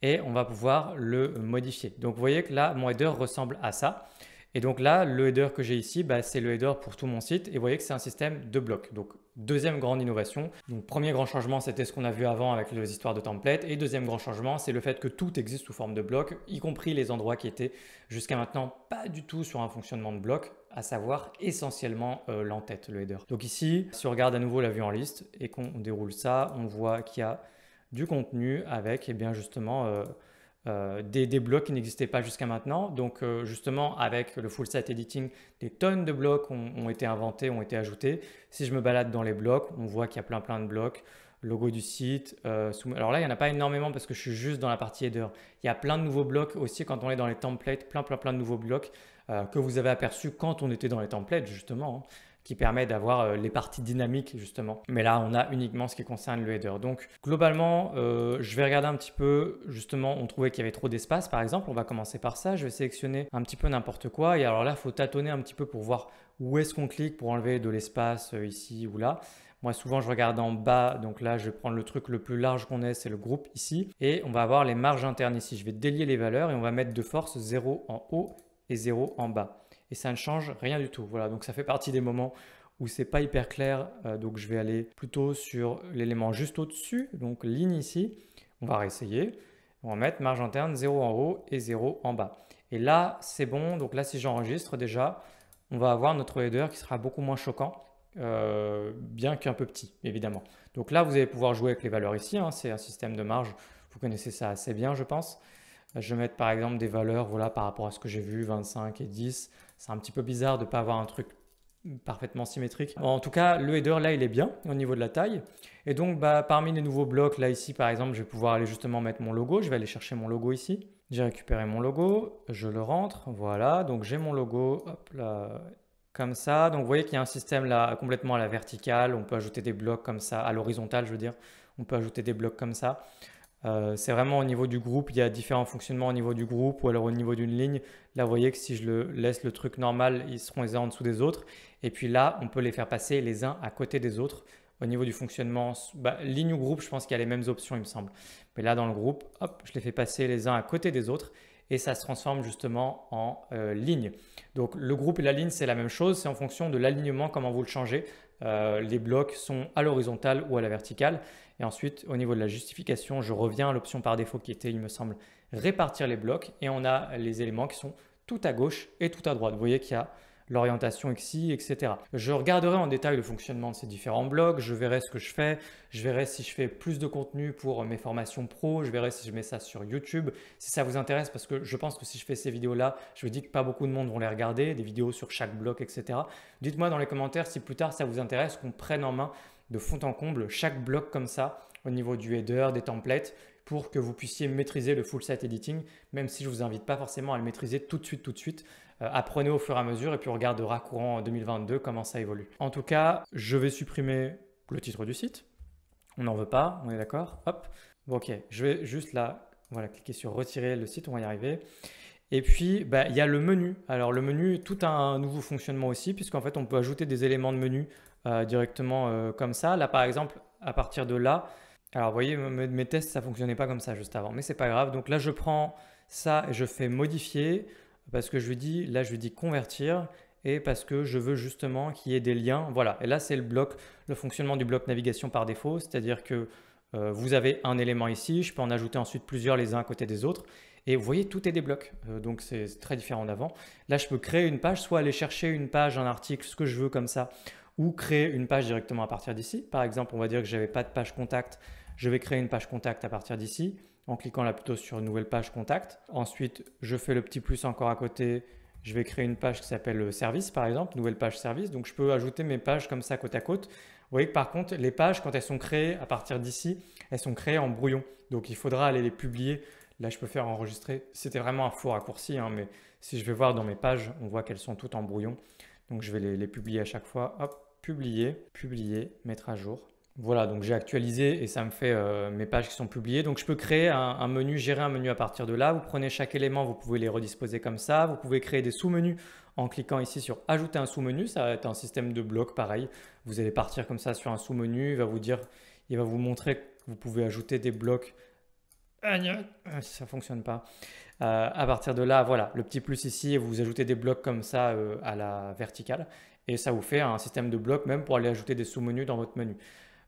et on va pouvoir le modifier. Donc, vous voyez que là, mon header ressemble à ça. Et donc là, le header que j'ai ici, bah, c'est le header pour tout mon site. Et vous voyez que c'est un système de blocs. Donc deuxième grande innovation. Donc premier grand changement, c'était ce qu'on a vu avant avec les histoires de templates. Et deuxième grand changement, c'est le fait que tout existe sous forme de blocs, y compris les endroits qui étaient jusqu'à maintenant pas du tout sur un fonctionnement de blocs, à savoir essentiellement len euh, l'entête, le header. Donc ici, si on regarde à nouveau la vue en liste et qu'on déroule ça, on voit qu'il y a du contenu avec, et eh bien justement, euh, euh, des, blocs qui n'existaient pas jusqu'à maintenant. Donc euh, justement, avec le full site editing, des tonnes de blocs ont, été inventés, ont été ajoutés. Si je me balade dans les blocs, on voit qu'il y a plein plein de blocs. Logo du site. Euh, Alors là, il n'y en a pas énormément parce que je suis juste dans la partie header. Il y a plein de nouveaux blocs aussi quand on est dans les templates, plein plein plein de nouveaux blocs que vous avez aperçus quand on était dans les templates justement. Hein qui permet d'avoir euh, les parties dynamiques justement. Mais là, on a uniquement ce qui concerne le header. Donc globalement, euh, je vais regarder un petit peu, justement, on trouvait qu'il y avait trop d'espace par exemple, on va commencer par ça, je vais sélectionner un petit peu n'importe quoi et alors là, il faut tâtonner un petit peu pour voir où est-ce qu'on clique pour enlever de l'espace euh, ici ou là. Moi, souvent, je regarde en bas. Donc là, je vais prendre le truc le plus large qu'on ait, c'est le groupe ici. Et on va avoir les marges internes ici. Je vais délier les valeurs et on va mettre de force 0 en haut et 0 en bas et ça ne change rien du tout. Voilà, donc ça fait partie des moments où c'est pas hyper clair, euh, donc je vais aller plutôt sur l'élément juste au-dessus, donc ligne ici, on va réessayer, on va mettre marge interne 0 en haut et 0 en bas. Et là, c'est bon, donc là si j'enregistre déjà, on va avoir notre header qui sera beaucoup moins choquant, euh, bien qu'un peu petit, évidemment. Donc là, vous allez pouvoir jouer avec les valeurs ici, hein. c'est un système de marge, vous connaissez ça assez bien, je pense. Euh, je vais mettre par exemple des valeurs voilà, par rapport à ce que j'ai vu, 25 et 10, c'est un petit peu bizarre de ne pas avoir un truc parfaitement symétrique. En tout cas, le header là, il est bien au niveau de la taille. Et donc, bah, parmi les nouveaux blocs, là ici, par exemple, je vais pouvoir aller justement mettre mon logo. Je vais aller chercher mon logo ici. J'ai récupéré mon logo, je le rentre, voilà. Donc j'ai mon logo, comme ça. Donc vous voyez qu'il y a un système là complètement à la verticale. On peut ajouter des blocs comme ça, à l'horizontale, je veux dire. On peut ajouter des blocs comme ça. Euh, c'est vraiment au niveau du groupe, il y a différents fonctionnements au niveau du groupe ou alors au niveau d'une ligne. Là, vous voyez que si je le laisse le truc normal, ils seront les uns en dessous des autres. Et puis là, on peut les faire passer les uns à côté des autres. Au niveau du fonctionnement, bah, ligne ou groupe, je pense qu'il y a les mêmes options, il me semble. Mais là, dans le groupe, hop, je les fais passer les uns à côté des autres et ça se transforme justement en euh, ligne. Donc le groupe et la ligne, c'est la même chose, c'est en fonction de l'alignement, comment vous le changez. Euh, les blocs sont à l'horizontale ou à la verticale. Et ensuite, au niveau de la justification, je reviens à l'option par défaut qui était, il me semble, répartir les blocs. Et on a les éléments qui sont tout à gauche et tout à droite. Vous voyez qu'il y a l'orientation XI, etc. Je regarderai en détail le fonctionnement de ces différents blogs, je verrai ce que je fais, je verrai si je fais plus de contenu pour mes formations pro, je verrai si je mets ça sur YouTube, si ça vous intéresse, parce que je pense que si je fais ces vidéos-là, je vous dis que pas beaucoup de monde vont les regarder, des vidéos sur chaque bloc, etc. Dites-moi dans les commentaires si plus tard ça vous intéresse qu'on prenne en main de fond en comble chaque bloc comme ça au niveau du header, des templates, pour que vous puissiez maîtriser le full site editing, même si je ne vous invite pas forcément à le maîtriser tout de suite, tout de suite. Euh, apprenez au fur et à mesure et puis on regardera courant 2022 comment ça évolue. En tout cas, je vais supprimer le titre du site. On n'en veut pas, on est d'accord Hop. Bon, ok, je vais juste là, voilà, cliquer sur retirer le site, on va y arriver. Et puis, bah, il y a le menu. Alors, le menu, tout un nouveau fonctionnement aussi, puisqu'en fait, on peut ajouter des éléments de menu euh, directement euh, comme ça. Là, par exemple, à partir de là, alors vous voyez, mes, tests, ça ne fonctionnait pas comme ça juste avant, mais c'est pas grave. Donc là, je prends ça et je fais modifier parce que je dis, là je dis convertir et parce que je veux justement qu'il y ait des liens. Voilà, et là c'est le bloc, le fonctionnement du bloc navigation par défaut, c'est-à-dire que euh, vous avez un élément ici, je peux en ajouter ensuite plusieurs les uns à côté des autres. Et vous voyez, tout est des blocs, euh, donc c'est très différent d'avant. Là, je peux créer une page, soit aller chercher une page, un article, ce que je veux comme ça, ou créer une page directement à partir d'ici. Par exemple, on va dire que je n'avais pas de page contact, je vais créer une page contact à partir d'ici en cliquant là plutôt sur nouvelle page contact. Ensuite, je fais le petit plus encore à côté. Je vais créer une page qui s'appelle euh, service par exemple, nouvelle page service. Donc je peux ajouter mes pages comme ça côte à côte. Vous voyez que par contre, les pages, quand elles sont créées à partir d'ici, elles sont créées en brouillon. Donc il faudra aller les publier. Là, je peux faire enregistrer. C'était vraiment un faux raccourci, hein, mais si je vais voir dans mes pages, on voit qu'elles sont toutes en brouillon. Donc je vais les, les publier à chaque fois. Hop, publier, publier, mettre à jour. Voilà, donc j'ai actualisé et ça me fait euh, mes pages qui sont publiées. Donc je peux créer un, menu, gérer un menu à partir de là. Vous prenez chaque élément, vous pouvez les redisposer comme ça. Vous pouvez créer des sous-menus en cliquant ici sur ajouter un sous-menu. Ça va être un système de blocs pareil. Vous allez partir comme ça sur un sous-menu. Il va vous dire, il va vous montrer que vous pouvez ajouter des blocs. Ah, ah, ça fonctionne pas. Euh, à partir de là, voilà, le petit plus ici, vous ajoutez des blocs comme ça euh, à la verticale. Et ça vous fait un système de blocs même pour aller ajouter des sous-menus dans votre menu.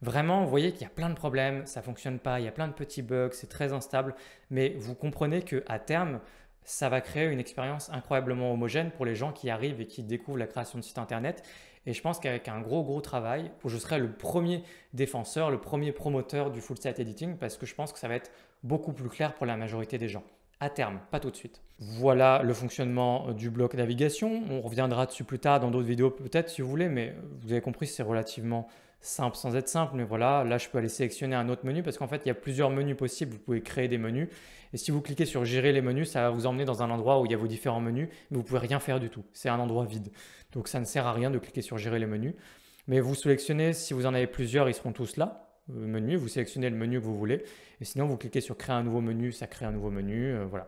Vraiment, vous voyez qu'il y a plein de problèmes, ça fonctionne pas, il y a plein de petits bugs, c'est très instable, mais vous comprenez que à terme, ça va créer une expérience incroyablement homogène pour les gens qui arrivent et qui découvrent la création de sites internet. Et je pense qu'avec un gros gros travail, je serai le premier défenseur, le premier promoteur du full site editing, parce que je pense que ça va être beaucoup plus clair pour la majorité des gens. À terme, pas tout de suite. Voilà le fonctionnement du bloc navigation. On reviendra dessus plus tard dans d'autres vidéos peut-être si vous voulez, mais vous avez compris, c'est relativement simple sans être simple, mais voilà, là je peux aller sélectionner un autre menu parce qu'en fait il y a plusieurs menus possibles, vous pouvez créer des menus et si vous cliquez sur gérer les menus, ça va vous emmener dans un endroit où il y a vos différents menus, mais vous pouvez rien faire du tout, c'est un endroit vide. Donc ça ne sert à rien de cliquer sur gérer les menus, mais vous sélectionnez, si vous en avez plusieurs, ils seront tous là, menu, vous sélectionnez le menu que vous voulez et sinon vous cliquez sur créer un nouveau menu, ça crée un nouveau menu, euh, voilà.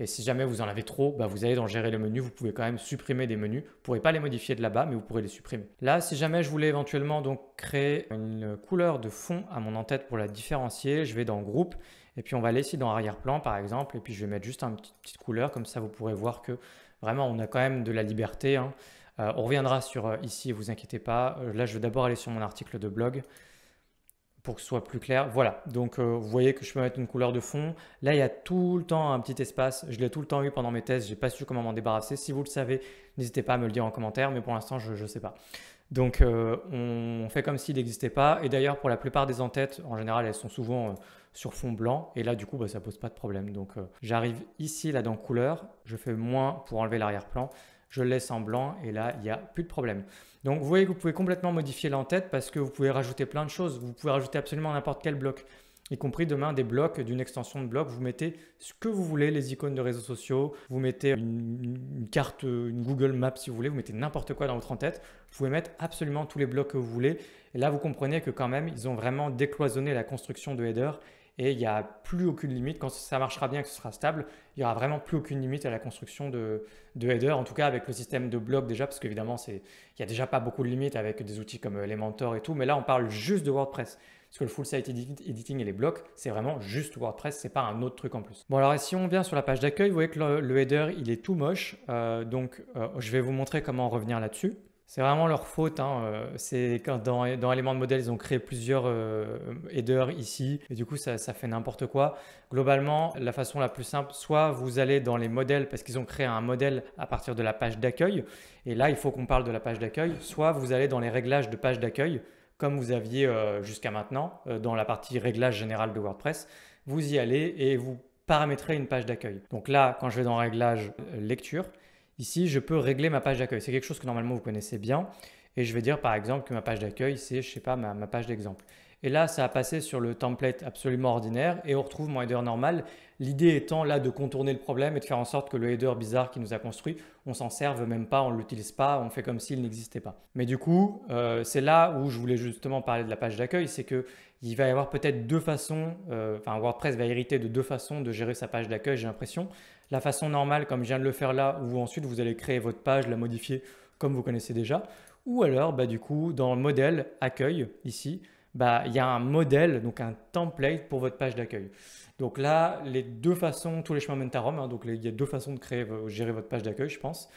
Et si jamais vous en avez trop, bah, vous allez dans gérer le menu ». vous pouvez quand même supprimer des menus. Vous ne pourrez pas les modifier de là-bas, mais vous pourrez les supprimer. Là, si jamais je voulais éventuellement donc créer une couleur de fond à mon en-tête pour la différencier, je vais dans groupe et puis on va aller ici dans arrière-plan par exemple et puis je vais mettre juste une petite, couleur comme ça vous pourrez voir que vraiment on a quand même de la liberté. Hein. Euh, on reviendra sur euh, ici, vous inquiétez pas. Euh, là, je vais d'abord aller sur mon article de blog pour que ce soit plus clair. Voilà, donc euh, vous voyez que je peux mettre une couleur de fond. Là, il y a tout le temps un petit espace. Je l'ai tout le temps eu pendant mes tests. J'ai pas su comment m'en débarrasser. Si vous le savez, n'hésitez pas à me le dire en commentaire, mais pour l'instant, je ne sais pas. Donc, euh, on fait comme s'il n'existait pas. Et d'ailleurs, pour la plupart des entêtes, en général, elles sont souvent euh, sur fond blanc. Et là, du coup, bah, ça pose pas de problème. Donc, j'arrive ici, là, dans couleur. Je fais moins pour enlever l'arrière-plan je le laisse en blanc et là, il n'y a plus de problème. Donc vous voyez que vous pouvez complètement modifier l'entête parce que vous pouvez rajouter plein de choses. Vous pouvez rajouter absolument n'importe quel bloc, y compris demain des blocs d'une extension de bloc. Vous mettez ce que vous voulez, les icônes de réseaux sociaux, vous mettez une, carte, une Google Maps si vous voulez, vous mettez n'importe quoi dans votre entête. Vous pouvez mettre absolument tous les blocs que vous voulez. Et là, vous comprenez que quand même, ils ont vraiment décloisonné la construction de header et il n'y a plus aucune limite. Quand ça marchera bien, que ce sera stable, il n'y aura vraiment plus aucune limite à la construction de, de headers, en tout cas avec le système de blocs déjà, parce qu'évidemment, il n'y a déjà pas beaucoup de limites avec des outils comme Elementor euh, et tout, mais là, on parle juste de WordPress. Parce que le full site editing et les blocs, c'est vraiment juste WordPress, c'est pas un autre truc en plus. Bon alors si on vient sur la page d'accueil, vous voyez que le, header il est tout moche, euh, donc euh, je vais vous montrer comment revenir là-dessus. C'est vraiment leur faute. Hein, euh, c'est dans, dans Element de Modèle, ils ont créé plusieurs euh, headers ici. Et du coup, ça, fait n'importe quoi. Globalement, la façon la plus simple, soit vous allez dans les modèles parce qu'ils ont créé un modèle à partir de la page d'accueil. Et là, il faut qu'on parle de la page d'accueil. Soit vous allez dans les réglages de page d'accueil, comme vous aviez euh, jusqu'à maintenant dans la partie réglage général de WordPress. Vous y allez et vous paramétrez une page d'accueil. Donc là, quand je vais dans réglage lecture, Ici, je peux régler ma page d'accueil. C'est quelque chose que normalement vous connaissez bien. Et je vais dire par exemple que ma page d'accueil, c'est, je sais pas, ma, page d'exemple. Et là, ça a passé sur le template absolument ordinaire et on retrouve mon header normal. L'idée étant là de contourner le problème et de faire en sorte que le header bizarre qui nous a construit, on s'en serve même pas, on l'utilise pas, on fait comme s'il n'existait pas. Mais du coup, euh, c'est là où je voulais justement parler de la page d'accueil, c'est qu'il va y avoir peut-être deux façons, euh, enfin WordPress va hériter de deux façons de gérer sa page d'accueil, j'ai l'impression la façon normale comme je viens de le faire là, où ensuite vous allez créer votre page, la modifier comme vous connaissez déjà, ou alors bah, du coup dans le modèle accueil ici, bah, il y a un modèle, donc un template pour votre page d'accueil. Donc là, les deux façons, tous les chemins mènent à Rome, hein, donc il y a deux façons de créer, gérer votre page d'accueil, je pense.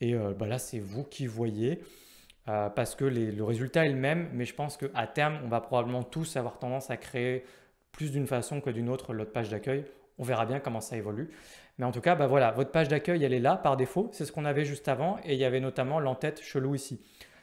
Et euh, bah, là, c'est vous qui voyez. Euh, parce que le résultat est le même, mais je pense qu'à terme, on va probablement tous avoir tendance à créer plus d'une façon que d'une autre notre page d'accueil. On verra bien comment ça évolue. Mais en tout cas, bah voilà, votre page d'accueil, elle est là par défaut. C'est ce qu'on avait juste avant et il y avait notamment l'entête chelou ici.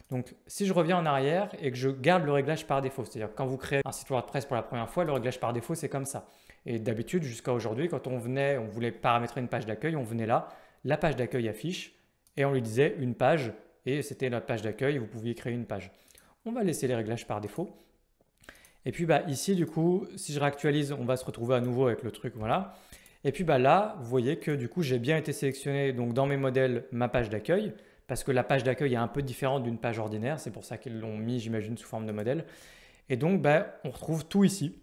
Donc, si je reviens en arrière et que je garde le réglage par défaut, c'est-à-dire quand vous créez un site WordPress pour la première fois, le réglage par défaut, c'est comme ça. Et d'habitude, jusqu'à aujourd'hui, quand on venait, on voulait paramétrer une page d'accueil, on venait là, la page d'accueil affiche et on lui disait une page et c'était notre page d'accueil, vous pouviez créer une page. On va laisser les réglages par défaut. Et puis bah, ici, du coup, si je réactualise, on va se retrouver à nouveau avec le truc, voilà. Et puis bah là, vous voyez que du coup, j'ai bien été sélectionné donc dans mes modèles ma page d'accueil parce que la page d'accueil est un peu différente d'une page ordinaire. C'est pour ça qu'ils l'ont mis, j'imagine, sous forme de modèle. Et donc, bah, on retrouve tout ici.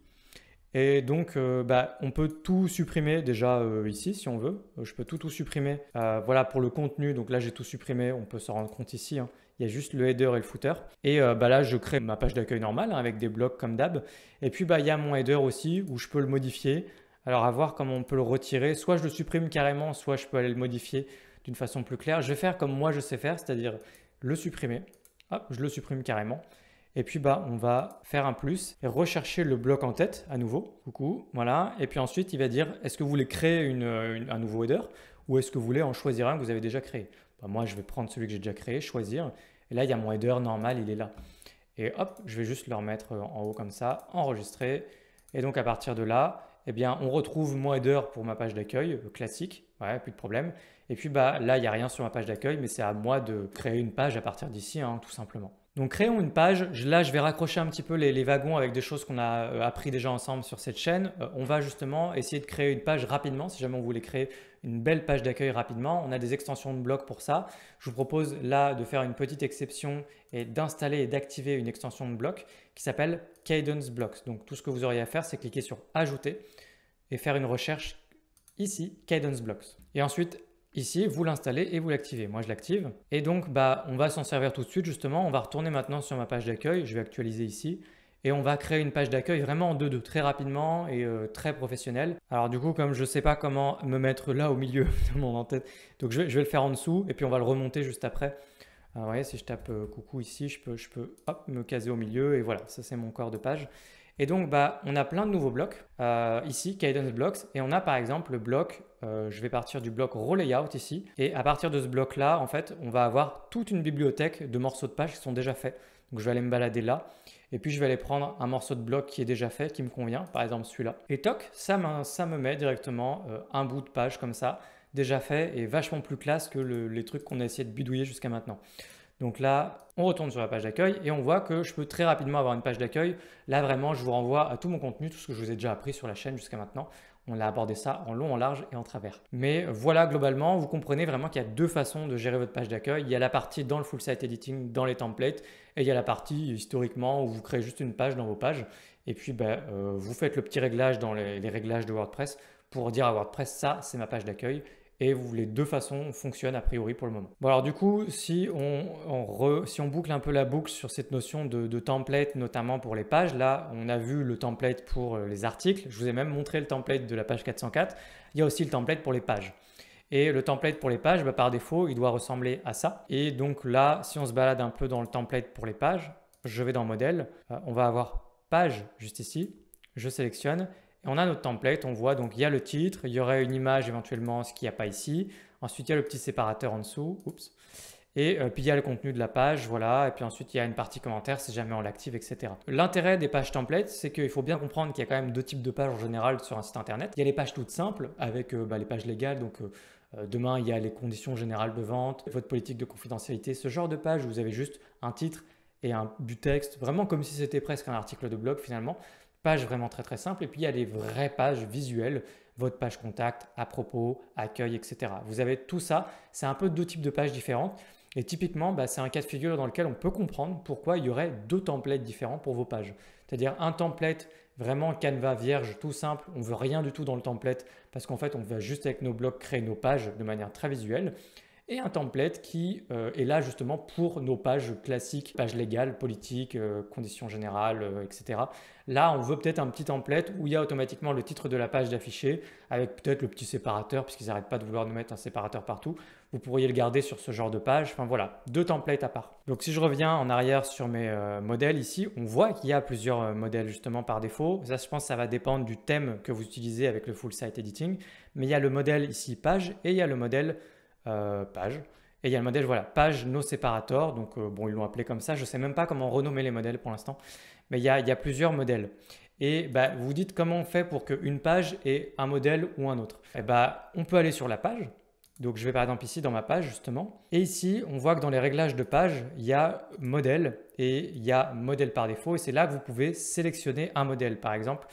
Et donc, euh, bah, on peut tout supprimer déjà euh, ici, si on veut. Euh, je peux tout, tout supprimer. voilà, pour le contenu, donc là, j'ai tout supprimé. On peut se rendre compte ici. Hein. Il y a juste le header et le footer. Et bah, là, je crée ma page d'accueil normale hein, avec des blocs comme d'hab. Et puis, bah, il y a mon header aussi où je peux le modifier alors à voir comment on peut le retirer. Soit je le supprime carrément, soit je peux aller le modifier d'une façon plus claire. Je vais faire comme moi je sais faire, c'est-à-dire le supprimer. Hop, je le supprime carrément. Et puis bah, on va faire un plus et rechercher le bloc en tête à nouveau. Coucou, voilà. Et puis ensuite, il va dire est-ce que vous voulez créer un nouveau header ou est-ce que vous voulez en choisir un que vous avez déjà créé bah, Moi, je vais prendre celui que j'ai déjà créé, choisir. Et là, il y a mon header normal, il est là. Et hop, je vais juste le remettre en haut comme ça, enregistrer. Et donc à partir de là, eh bien, on retrouve moins d'heures pour ma page d'accueil euh, classique, ouais, plus de problème. Et puis bah, là, il n'y a rien sur ma page d'accueil, mais c'est à moi de créer une page à partir d'ici, hein, tout simplement. Donc créons une page. Là, je vais raccrocher un petit peu les, wagons avec des choses qu'on a euh, appris déjà ensemble sur cette chaîne. Euh, on va justement essayer de créer une page rapidement, si jamais on voulait créer une belle page d'accueil rapidement. On a des extensions de blocs pour ça. Je vous propose là de faire une petite exception et d'installer et d'activer une extension de bloc qui s'appelle Cadence Blocks. Donc tout ce que vous auriez à faire, c'est cliquer sur Ajouter et faire une recherche ici, Cadence Blocks. Et ensuite, ici, vous l'installez et vous l'activez. Moi, je l'active. Et donc, bah, on va s'en servir tout de suite, justement. On va retourner maintenant sur ma page d'accueil. Je vais actualiser ici. Et on va créer une page d'accueil vraiment en 2-2, très rapidement et euh, très professionnel. Alors du coup, comme je sais pas comment me mettre là au milieu de mon en-tête, donc je vais, le faire en dessous et puis on va le remonter juste après. Alors, vous voyez, si je tape euh, coucou ici, je peux, je peux hop, me caser au milieu et voilà, ça c'est mon corps de page. Et donc, bah, on a plein de nouveaux blocs euh, ici, Cadence Blocks, et on a par exemple le bloc, euh, je vais partir du bloc Relayout Layout ici, et à partir de ce bloc-là, en fait, on va avoir toute une bibliothèque de morceaux de pages qui sont déjà faits. Donc, je vais aller me balader là, et puis je vais aller prendre un morceau de bloc qui est déjà fait, qui me convient, par exemple celui-là. Et toc, ça me, met directement euh, un bout de page comme ça, déjà fait, et vachement plus classe que les trucs qu'on a essayé de bidouiller jusqu'à maintenant. Donc là, on retourne sur la page d'accueil et on voit que je peux très rapidement avoir une page d'accueil. Là, vraiment, je vous renvoie à tout mon contenu, tout ce que je vous ai déjà appris sur la chaîne jusqu'à maintenant. On a abordé ça en long, en large et en travers. Mais voilà, globalement, vous comprenez vraiment qu'il y a deux façons de gérer votre page d'accueil. Il y a la partie dans le full site editing, dans les templates, et il y a la partie historiquement où vous créez juste une page dans vos pages. Et puis, ben, euh, vous faites le petit réglage dans les, les réglages de WordPress pour dire à WordPress, ça, c'est ma page d'accueil et vous, les deux façons fonctionnent a priori pour le moment. Bon alors du coup, si on, si on boucle un peu la boucle sur cette notion de, template, notamment pour les pages, là on a vu le template pour euh, les articles, je vous ai même montré le template de la page 404, il y a aussi le template pour les pages. Et le template pour les pages, bah, par défaut, il doit ressembler à ça. Et donc là, si on se balade un peu dans le template pour les pages, je vais dans modèle, euh, on va avoir page juste ici, je sélectionne on a notre template, on voit donc il y a le titre, il y aurait une image éventuellement, ce qu'il n'y a pas ici. Ensuite, il y a le petit séparateur en dessous. Oups. Et euh, puis il y a le contenu de la page, voilà, et puis ensuite il y a une partie commentaire si jamais on l'active, etc. L'intérêt des pages templates, c'est qu'il faut bien comprendre qu'il y a quand même deux types de pages en général sur un site internet. Il y a les pages toutes simples, avec euh, bah, les pages légales, donc euh, demain il y a les conditions générales de vente, votre politique de confidentialité, ce genre de page où vous avez juste un titre et un, but texte, vraiment comme si c'était presque un article de blog finalement. Page vraiment très très simple. Et puis il y a les vraies pages visuelles, votre page contact, à propos, accueil, etc. Vous avez tout ça. C'est un peu deux types de pages différentes. Et typiquement, bah, c'est un cas de figure dans lequel on peut comprendre pourquoi il y aurait deux templates différents pour vos pages. C'est-à-dire un template vraiment Canva vierge, tout simple, on veut rien du tout dans le template parce qu'en fait, on va juste avec nos blocs créer nos pages de manière très visuelle et un template qui euh, est là justement pour nos pages classiques, pages légales, politiques, euh, conditions générales, euh, etc. Là, on veut peut-être un petit template où il y a automatiquement le titre de la page d'affiché avec peut-être le petit séparateur, puisqu'ils n'arrêtent pas de vouloir nous mettre un séparateur partout. Vous pourriez le garder sur ce genre de page. Enfin voilà, deux templates à part. Donc si je reviens en arrière sur mes modèles ici, on voit qu'il y a plusieurs modèles justement par défaut. Ça, je pense, ça va dépendre du thème que vous utilisez avec le full site editing. Mais il y a le modèle ici page et il y a le modèle euh, page. Et il y a le modèle, voilà, page no separator. Donc, euh, bon, ils l'ont appelé comme ça. Je sais même pas comment renommer les modèles pour l'instant. Mais il y, a, y a, plusieurs modèles. Et bah, vous dites comment on fait pour qu'une page ait un modèle ou un autre. Et eh bah, on peut aller sur la page. Donc, je vais par exemple ici dans ma page, justement. Et ici, on voit que dans les réglages de page, il y a modèle et il y a modèle par défaut. Et c'est là que vous pouvez sélectionner un modèle. Par exemple,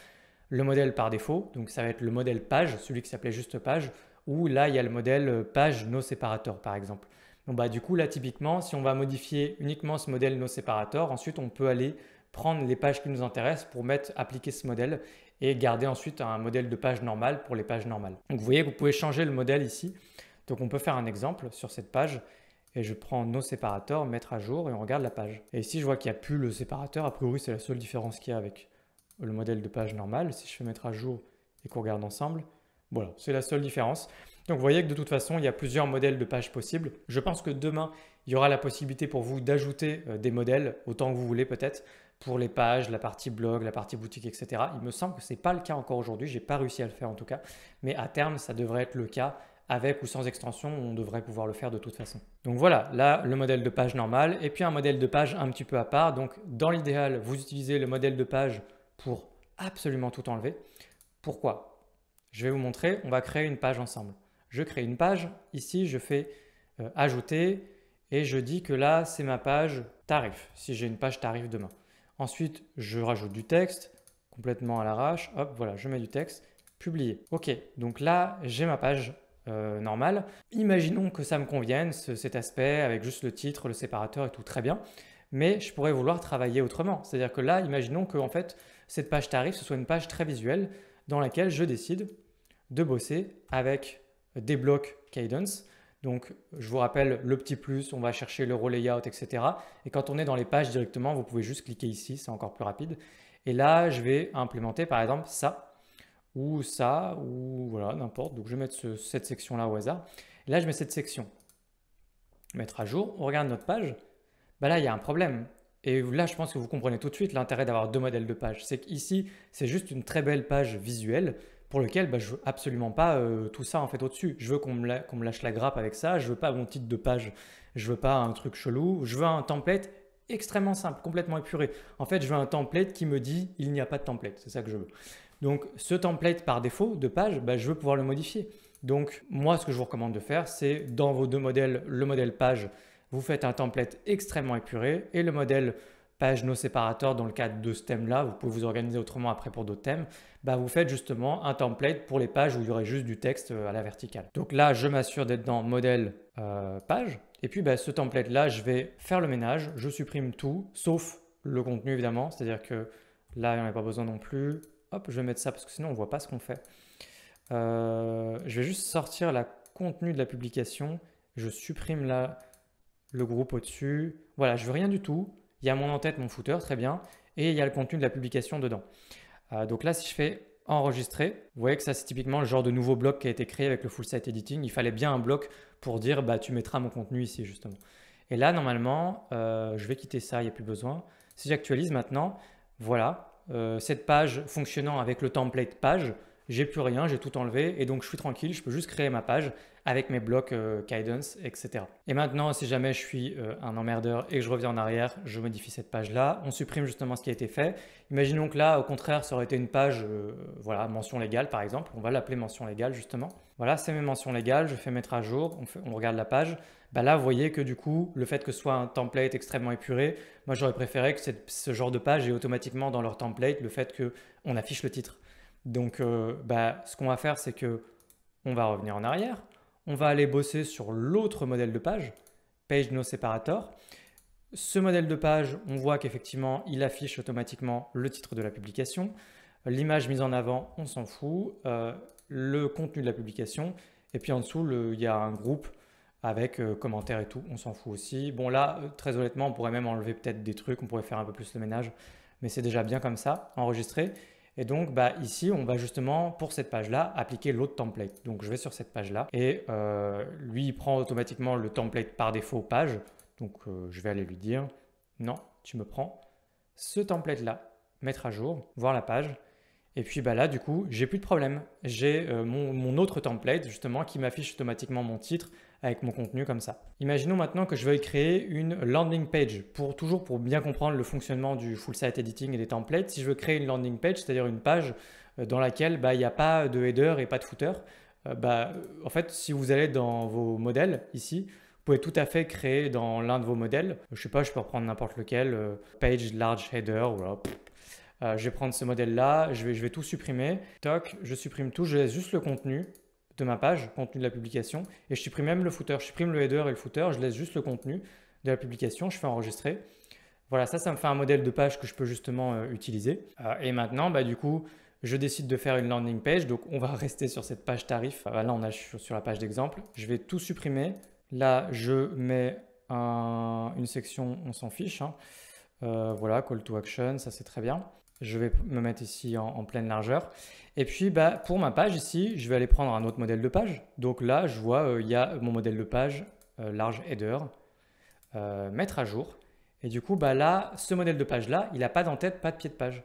le modèle par défaut. Donc, ça va être le modèle page, celui qui s'appelait juste page où là, il y a le modèle euh, page no separator par exemple. Donc, bah, du coup, là, typiquement, si on va modifier uniquement ce modèle no separator, ensuite, on peut aller prendre les pages qui nous intéressent pour mettre, appliquer ce modèle et garder ensuite un modèle de page normal pour les pages normales. Donc, vous voyez que vous pouvez changer le modèle ici. Donc, on peut faire un exemple sur cette page et je prends nos séparateurs, mettre à jour et on regarde la page. Et ici, je vois qu'il n'y a plus le séparateur. A priori, c'est la seule différence qu'il y a avec le modèle de page normale. Si je fais mettre à jour et qu'on regarde ensemble, voilà, c'est la seule différence. Donc vous voyez que de toute façon, il y a plusieurs modèles de pages possibles. Je pense que demain, il y aura la possibilité pour vous d'ajouter euh, des modèles autant que vous voulez peut-être pour les pages, la partie blog, la partie boutique, etc. Il me semble que ce n'est pas le cas encore aujourd'hui, j'ai pas réussi à le faire en tout cas, mais à terme, ça devrait être le cas avec ou sans extension, on devrait pouvoir le faire de toute façon. Donc voilà, là, le modèle de page normal, et puis un modèle de page un petit peu à part. Donc dans l'idéal, vous utilisez le modèle de page pour absolument tout enlever. Pourquoi je vais vous montrer, on va créer une page ensemble. Je crée une page, ici je fais euh, ajouter et je dis que là c'est ma page tarif, si j'ai une page tarif demain. Ensuite je rajoute du texte, complètement à l'arrache, hop voilà je mets du texte, publier. Ok, donc là j'ai ma page euh, normale. Imaginons que ça me convienne, cet aspect avec juste le titre, le séparateur et tout, très bien. Mais je pourrais vouloir travailler autrement. C'est-à-dire que là, imaginons que en fait, cette page tarif, ce soit une page très visuelle dans laquelle je décide de bosser avec des blocs cadence. Donc, je vous rappelle le petit plus, on va chercher le row layout, etc. Et quand on est dans les pages directement, vous pouvez juste cliquer ici, c'est encore plus rapide. Et là, je vais implémenter par exemple ça, ou ça, ou voilà, n'importe. Donc, je vais mettre cette section-là au hasard. là, je mets cette section. Mettre à jour, on regarde notre page. Bah là, il y a un problème. Et là, je pense que vous comprenez tout de suite l'intérêt d'avoir deux modèles de page. C'est qu'ici, c'est juste une très belle page visuelle pour lequel bah, je veux absolument pas euh, tout ça en fait au-dessus. Je veux qu'on me, lâche la grappe avec ça, je veux pas mon titre de page, je veux pas un truc chelou, je veux un template extrêmement simple, complètement épuré. En fait, je veux un template qui me dit il n'y a pas de template, c'est ça que je veux. Donc ce template par défaut de page, bah, je veux pouvoir le modifier. Donc moi, ce que je vous recommande de faire, c'est dans vos deux modèles, le modèle page, vous faites un template extrêmement épuré et le modèle page no séparateurs dans le cadre de ce thème-là, vous pouvez vous organiser autrement après pour d'autres thèmes, bah vous faites justement un template pour les pages où il y aurait juste du texte euh, à la verticale. Donc là, je m'assure d'être dans modèle euh, page, et puis bah, ce template-là, je vais faire le ménage, je supprime tout, sauf le contenu évidemment, c'est-à-dire que là, il n'y en a pas besoin non plus. Hop, je vais mettre ça parce que sinon on ne voit pas ce qu'on fait. Euh, je vais juste sortir la contenu de la publication, je supprime là le groupe au-dessus. Voilà, je veux rien du tout, il y a mon en-tête, mon footer, très bien, et il y a le contenu de la publication dedans. Euh, donc là, si je fais enregistrer, vous voyez que ça, c'est typiquement le genre de nouveau bloc qui a été créé avec le full site editing. Il fallait bien un bloc pour dire, bah, tu mettras mon contenu ici, justement. Et là, normalement, euh, je vais quitter ça, il n'y a plus besoin. Si j'actualise maintenant, voilà, euh, cette page fonctionnant avec le template page, j'ai plus rien, j'ai tout enlevé, et donc je suis tranquille, je peux juste créer ma page avec mes blocs euh, guidance, etc. Et maintenant, si jamais je suis euh, un emmerdeur et que je reviens en arrière, je modifie cette page-là, on supprime justement ce qui a été fait. Imaginons que là, au contraire, ça aurait été une page, euh, voilà, mention légale par exemple, on va l'appeler mention légale justement. Voilà, c'est mes mentions légales, je fais mettre à jour, on, on regarde la page. Bah là, vous voyez que du coup, le fait que ce soit un template extrêmement épuré, moi j'aurais préféré que ce genre de page ait automatiquement dans leur template le fait qu'on affiche le titre. Donc, euh, bah, ce qu'on va faire, c'est que on va revenir en arrière. On va aller bosser sur l'autre modèle de page, Page No Separator. Ce modèle de page, on voit qu'effectivement, il affiche automatiquement le titre de la publication. L'image mise en avant, on s'en fout. Euh, le contenu de la publication. Et puis en dessous, il y a un groupe avec euh, commentaires et tout. On s'en fout aussi. Bon là, très honnêtement, on pourrait même enlever peut-être des trucs. On pourrait faire un peu plus le ménage. Mais c'est déjà bien comme ça, enregistré. Et donc bah, ici, on va justement pour cette page-là appliquer l'autre template. Donc je vais sur cette page-là et euh, lui il prend automatiquement le template par défaut page. Donc euh, je vais aller lui dire non, tu me prends ce template-là, mettre à jour, voir la page. Et puis bah là, du coup, j'ai plus de problème. J'ai euh, mon, autre template justement qui m'affiche automatiquement mon titre, avec mon contenu comme ça. Imaginons maintenant que je veuille créer une landing page pour toujours pour bien comprendre le fonctionnement du full site editing et des templates. Si je veux créer une landing page, c'est-à-dire une page euh, dans laquelle bah, il n'y a pas de header et pas de footer, euh, bah, euh, en fait, si vous allez dans vos modèles ici, vous pouvez tout à fait créer dans l'un de vos modèles. Je ne sais pas, je peux reprendre n'importe lequel, page, large, header, je vais prendre ce modèle-là, je vais, je vais tout supprimer. Toc, je supprime tout, je laisse juste le contenu de ma page, contenu de la publication, et je supprime même le footer, je supprime le header et le footer, je laisse juste le contenu de la publication, je fais enregistrer. Voilà, ça, ça me fait un modèle de page que je peux justement euh, utiliser. Euh, et maintenant, bah, du coup, je décide de faire une landing page, donc on va rester sur cette page tarif. Bah, là, on est sur la page d'exemple. Je vais tout supprimer. Là, je mets une section, on s'en fiche. Hein. Euh, voilà, call to action, ça c'est très bien. Je vais me mettre ici en, pleine largeur. Et puis, bah, pour ma page ici, je vais aller prendre un autre modèle de page. Donc là, je vois, euh, il y a mon modèle de page, euh, large header, euh, mettre à jour. Et du coup, bah là, ce modèle de page-là, il n'a pas d'entête, pas de pied de page.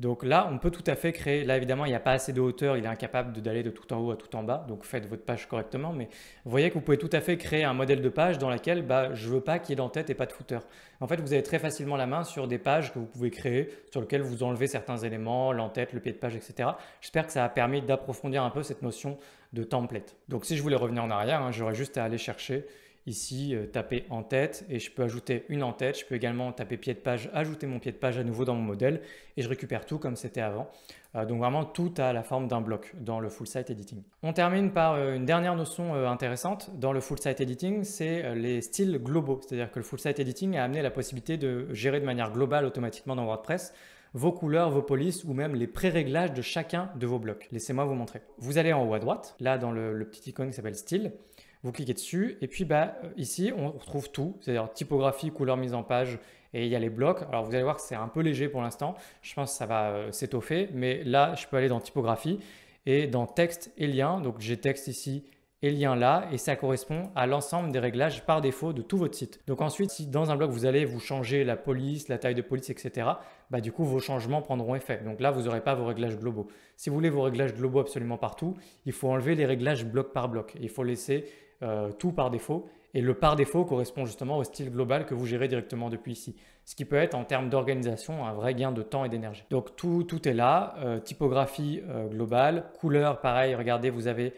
Donc là, on peut tout à fait créer. Là, évidemment, il n'y a pas assez de hauteur, il est incapable d'aller de tout en haut à tout en bas. Donc faites votre page correctement. Mais vous voyez que vous pouvez tout à fait créer un modèle de page dans laquelle bah, je veux pas qu'il y ait d'entête et pas de footer. En fait, vous avez très facilement la main sur des pages que vous pouvez créer, sur lesquelles vous enlevez certains éléments, l'entête, le pied de page, etc. J'espère que ça a permis d'approfondir un peu cette notion de template. Donc si je voulais revenir en arrière, hein, j'aurais juste à aller chercher ici, euh, taper en tête et je peux ajouter une en tête. Je peux également taper pied de page, ajouter mon pied de page à nouveau dans mon modèle et je récupère tout comme c'était avant. Euh, donc vraiment, tout a la forme d'un bloc dans le full site editing. On termine par euh, une dernière notion intéressante dans le full site editing, c'est les styles globaux. C'est-à-dire que le full site editing a amené la possibilité de gérer de manière globale automatiquement dans WordPress vos couleurs, vos polices ou même les pré-réglages de chacun de vos blocs. Laissez-moi vous montrer. Vous allez en haut à droite, là dans le petit icône qui s'appelle style vous cliquez dessus et puis bah, euh, ici on retrouve tout, c'est-à-dire typographie, couleur mise en page et il y a les blocs. Alors vous allez voir que c'est un peu léger pour l'instant, je pense que ça va euh, s'étoffer, mais là je peux aller dans typographie et dans texte et lien, donc j'ai texte ici et lien là et ça correspond à l'ensemble des réglages par défaut de tout votre site. Donc ensuite si dans un bloc, vous allez vous changer la police, la taille de police, etc., bah, du coup vos changements prendront effet. Donc là vous n'aurez pas vos réglages globaux. Si vous voulez vos réglages globaux absolument partout, il faut enlever les réglages bloc par bloc. Il faut laisser euh, tout par défaut. Et le par défaut correspond justement au style global que vous gérez directement depuis ici. Ce qui peut être en termes d'organisation un vrai gain de temps et d'énergie. Donc tout, tout, est là, euh, typographie euh, globale, couleur pareil, regardez, vous avez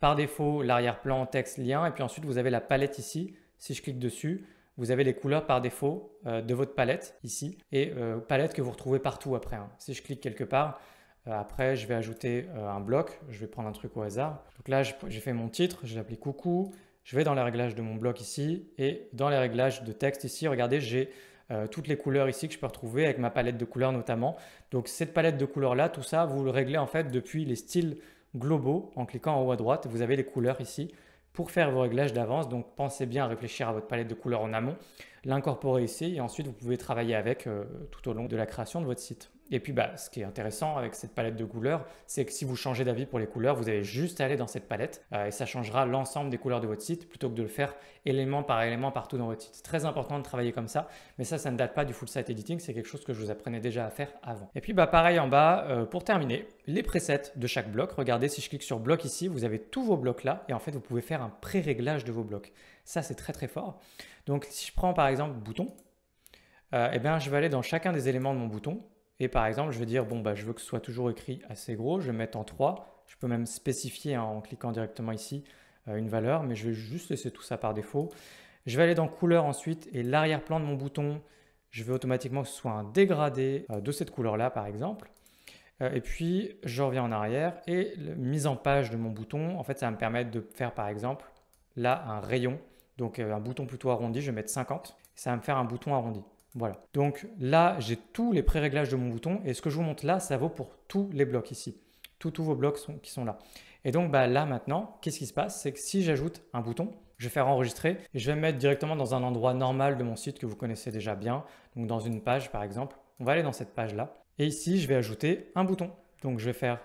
par défaut l'arrière-plan, texte, lien, et puis ensuite vous avez la palette ici. Si je clique dessus, vous avez les couleurs par défaut de votre palette ici, et palette que vous retrouvez partout après. Hein. Si je clique quelque part, euh, après, je vais ajouter euh, un bloc. Je vais prendre un truc au hasard. Donc là, j'ai fait mon titre. Je l'ai appelé coucou. Je vais dans les réglages de mon bloc ici et dans les réglages de texte ici, regardez, j'ai euh, toutes les couleurs ici que je peux retrouver avec ma palette de couleurs notamment. Donc cette palette de couleurs là, tout ça, vous le réglez en fait depuis les styles globaux en cliquant en haut à droite. Vous avez les couleurs ici pour faire vos réglages d'avance. Donc pensez bien à réfléchir à votre palette de couleurs en amont, l'incorporer ici et ensuite vous pouvez travailler avec tout au long de la création de votre site. Et puis, bah, ce qui est intéressant avec cette palette de couleurs, c'est que si vous changez d'avis pour les couleurs, vous avez juste aller dans cette palette euh, et ça changera l'ensemble des couleurs de votre site plutôt que de le faire élément par élément partout dans votre site. C'est très important de travailler comme ça, mais ça, ça ne date pas du full site editing, c'est quelque chose que je vous apprenais déjà à faire avant. Et puis, bah, pareil en bas, euh, pour terminer, les presets de chaque bloc. Regardez, si je clique sur bloc ici, vous avez tous vos blocs là et en fait, vous pouvez faire un pré-réglage de vos blocs. Ça, c'est très très fort. Donc, si je prends par exemple bouton, euh, eh bien, je vais aller dans chacun des éléments de mon bouton et par exemple, je vais dire, bon, bah, je veux que ce soit toujours écrit assez gros, je vais mettre en 3. Je peux même spécifier hein, en cliquant directement ici euh, une valeur, mais je vais juste laisser tout ça par défaut. Je vais aller dans couleur ensuite et l'arrière-plan de mon bouton, je veux automatiquement que ce soit un dégradé euh, de cette couleur-là, par exemple. Euh, et puis, je reviens en arrière et la mise en page de mon bouton, en fait, ça va me permettre de faire, par exemple, là, un rayon. Donc, un bouton plutôt arrondi, je vais mettre 50. Ça va me faire un bouton arrondi. Voilà. Donc là, j'ai tous les pré-réglages de mon bouton et ce que je vous montre là, ça vaut pour tous les blocs ici. Tous, vos blocs qui sont là. Et donc bah, là maintenant, qu'est-ce qui se passe C'est que si j'ajoute un bouton, je vais faire enregistrer et je vais me mettre directement dans un endroit normal de mon site que vous connaissez déjà bien, donc dans une page par exemple. On va aller dans cette page là et ici, je vais ajouter un bouton. Donc je vais faire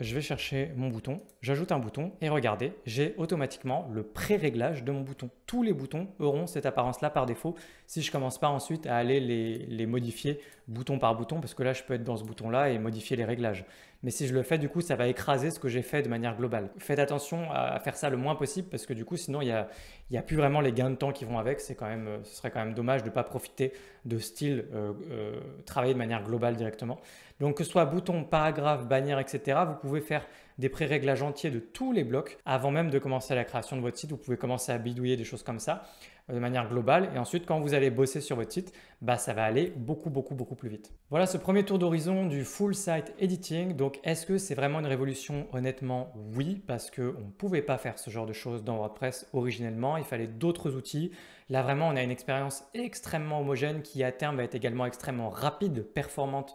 je vais chercher mon bouton, j'ajoute un bouton et regardez, j'ai automatiquement le pré-réglage de mon bouton. Tous les boutons auront cette apparence-là par défaut si je commence pas ensuite à aller les, modifier bouton par bouton parce que là je peux être dans ce bouton-là et modifier les réglages. Mais si je le fais du coup ça va écraser ce que j'ai fait de manière globale. Faites attention à faire ça le moins possible parce que du coup sinon il n'y a, y a, plus vraiment les gains de temps qui vont avec. C'est quand même, ce serait quand même dommage de ne pas profiter de style euh, euh, travailler de manière globale directement. Donc que ce soit bouton, paragraphe, bannière, etc., vous pouvez faire des pré-réglages entiers de tous les blocs avant même de commencer la création de votre site. Vous pouvez commencer à bidouiller des choses comme ça euh, de manière globale. Et ensuite, quand vous allez bosser sur votre site, bah, ça va aller beaucoup, beaucoup, beaucoup plus vite. Voilà ce premier tour d'horizon du full site editing. Donc, est-ce que c'est vraiment une révolution Honnêtement, oui, parce qu'on ne pouvait pas faire ce genre de choses dans WordPress originellement. Il fallait d'autres outils. Là, vraiment, on a une expérience extrêmement homogène qui, à terme, va être également extrêmement rapide, performante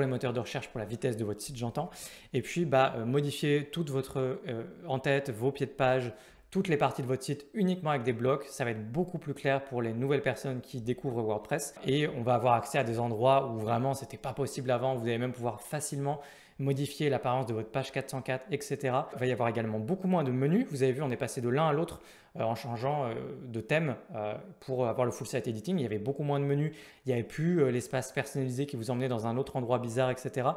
les moteurs de recherche, pour la vitesse de votre site, j'entends. Et puis, bah, euh, modifier toute votre euh, en-tête, vos pieds de page, toutes les parties de votre site uniquement avec des blocs. Ça va être beaucoup plus clair pour les nouvelles personnes qui découvrent WordPress. Et on va avoir accès à des endroits où vraiment c'était pas possible avant. Vous allez même pouvoir facilement modifier l'apparence de votre page 404, etc. Il va y avoir également beaucoup moins de menus. Vous avez vu, on est passé de l'un à l'autre euh, en changeant euh, de thème euh, pour avoir le full site editing. Il y avait beaucoup moins de menus, il n'y avait plus l'espace personnalisé qui vous emmenait dans un autre endroit bizarre, etc.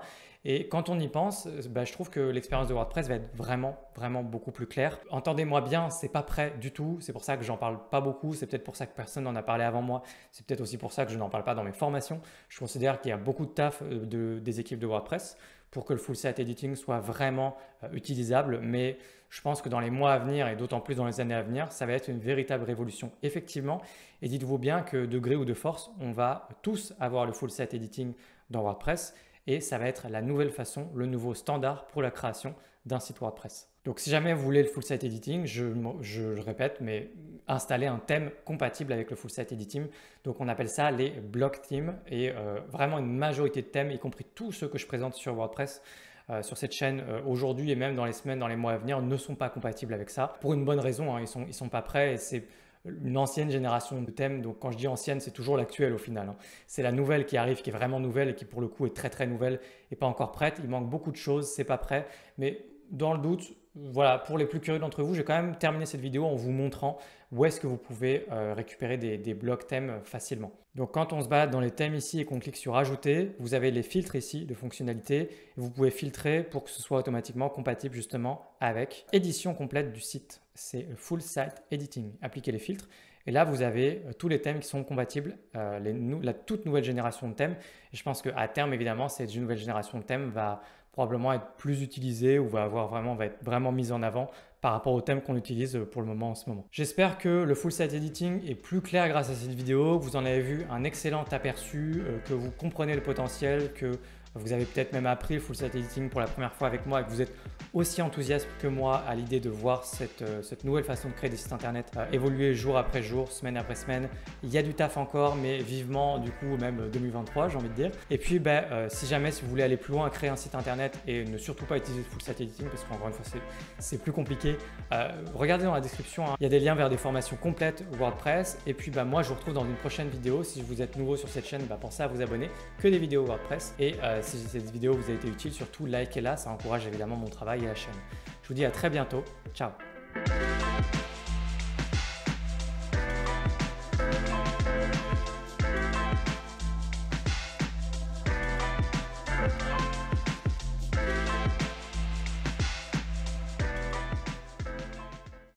Et quand on y pense, bah, je trouve que l'expérience de WordPress va être vraiment, vraiment beaucoup plus claire. Entendez-moi bien, c'est pas prêt du tout. C'est pour ça que j'en parle pas beaucoup. C'est peut-être pour ça que personne n'en a parlé avant moi. C'est peut-être aussi pour ça que je n'en parle pas dans mes formations. Je considère qu'il y a beaucoup de taf des équipes de WordPress pour que le full set editing soit vraiment euh, utilisable. Mais je pense que dans les mois à venir et d'autant plus dans les années à venir, ça va être une véritable révolution, effectivement. Et dites-vous bien que de gré ou de force, on va tous avoir le full set editing dans WordPress et ça va être la nouvelle façon, le nouveau standard pour la création d'un site WordPress. Donc si jamais vous voulez le full site editing, je, le répète, mais installer un thème compatible avec le full site editing. Donc on appelle ça les block themes et euh, vraiment une majorité de thèmes, y compris tous ceux que je présente sur WordPress, euh, sur cette chaîne euh, aujourd'hui et même dans les semaines, dans les mois à venir, ne sont pas compatibles avec ça. Pour une bonne raison, hein, ils ne sont, ils sont pas prêts et c'est une ancienne génération de thèmes. Donc quand je dis ancienne, c'est toujours l'actuelle au final. Hein. C'est la nouvelle qui arrive, qui est vraiment nouvelle et qui pour le coup est très très nouvelle et pas encore prête. Il manque beaucoup de choses, c'est pas prêt. Mais dans le doute, voilà, pour les plus curieux d'entre vous, j'ai quand même terminé cette vidéo en vous montrant où est-ce que vous pouvez euh, récupérer des, blocs thèmes facilement. Donc quand on se bat dans les thèmes ici et qu'on clique sur ajouter, vous avez les filtres ici de fonctionnalités. Vous pouvez filtrer pour que ce soit automatiquement compatible justement avec édition complète du site. C'est Full Site Editing. Appliquer les filtres et là, vous avez euh, tous les thèmes qui sont compatibles, euh, la toute nouvelle génération de thèmes. je pense qu'à terme, évidemment, cette nouvelle génération de thèmes va probablement être plus utilisé ou va, avoir vraiment, être vraiment mis en avant par rapport au thème qu'on utilise euh, pour le moment en ce moment. J'espère que le full site editing est plus clair grâce à cette vidéo, vous en avez vu un excellent aperçu, euh, que vous comprenez le potentiel, que vous avez peut-être même appris full site editing pour la première fois avec moi et que vous êtes aussi enthousiaste que moi à l'idée de voir cette, euh, nouvelle façon de créer des sites internet euh, évoluer jour après jour, semaine après semaine. Il y a du taf encore, mais vivement du coup même 2023 euh, j'ai envie de dire. Et puis ben, si jamais si vous voulez aller plus loin, créer un site internet et ne surtout pas utiliser full site editing parce qu'encore une fois c'est plus compliqué, regardez dans la description, hein. il y a des liens vers des formations complètes WordPress. Et puis ben, moi je vous retrouve dans une prochaine vidéo. Si vous êtes nouveau sur cette chaîne, ben, pensez à vous abonner, que des vidéos WordPress. Et euh, si cette vidéo vous a été utile, surtout likez-la, ça encourage évidemment mon travail et la chaîne. Je vous dis à très bientôt. Ciao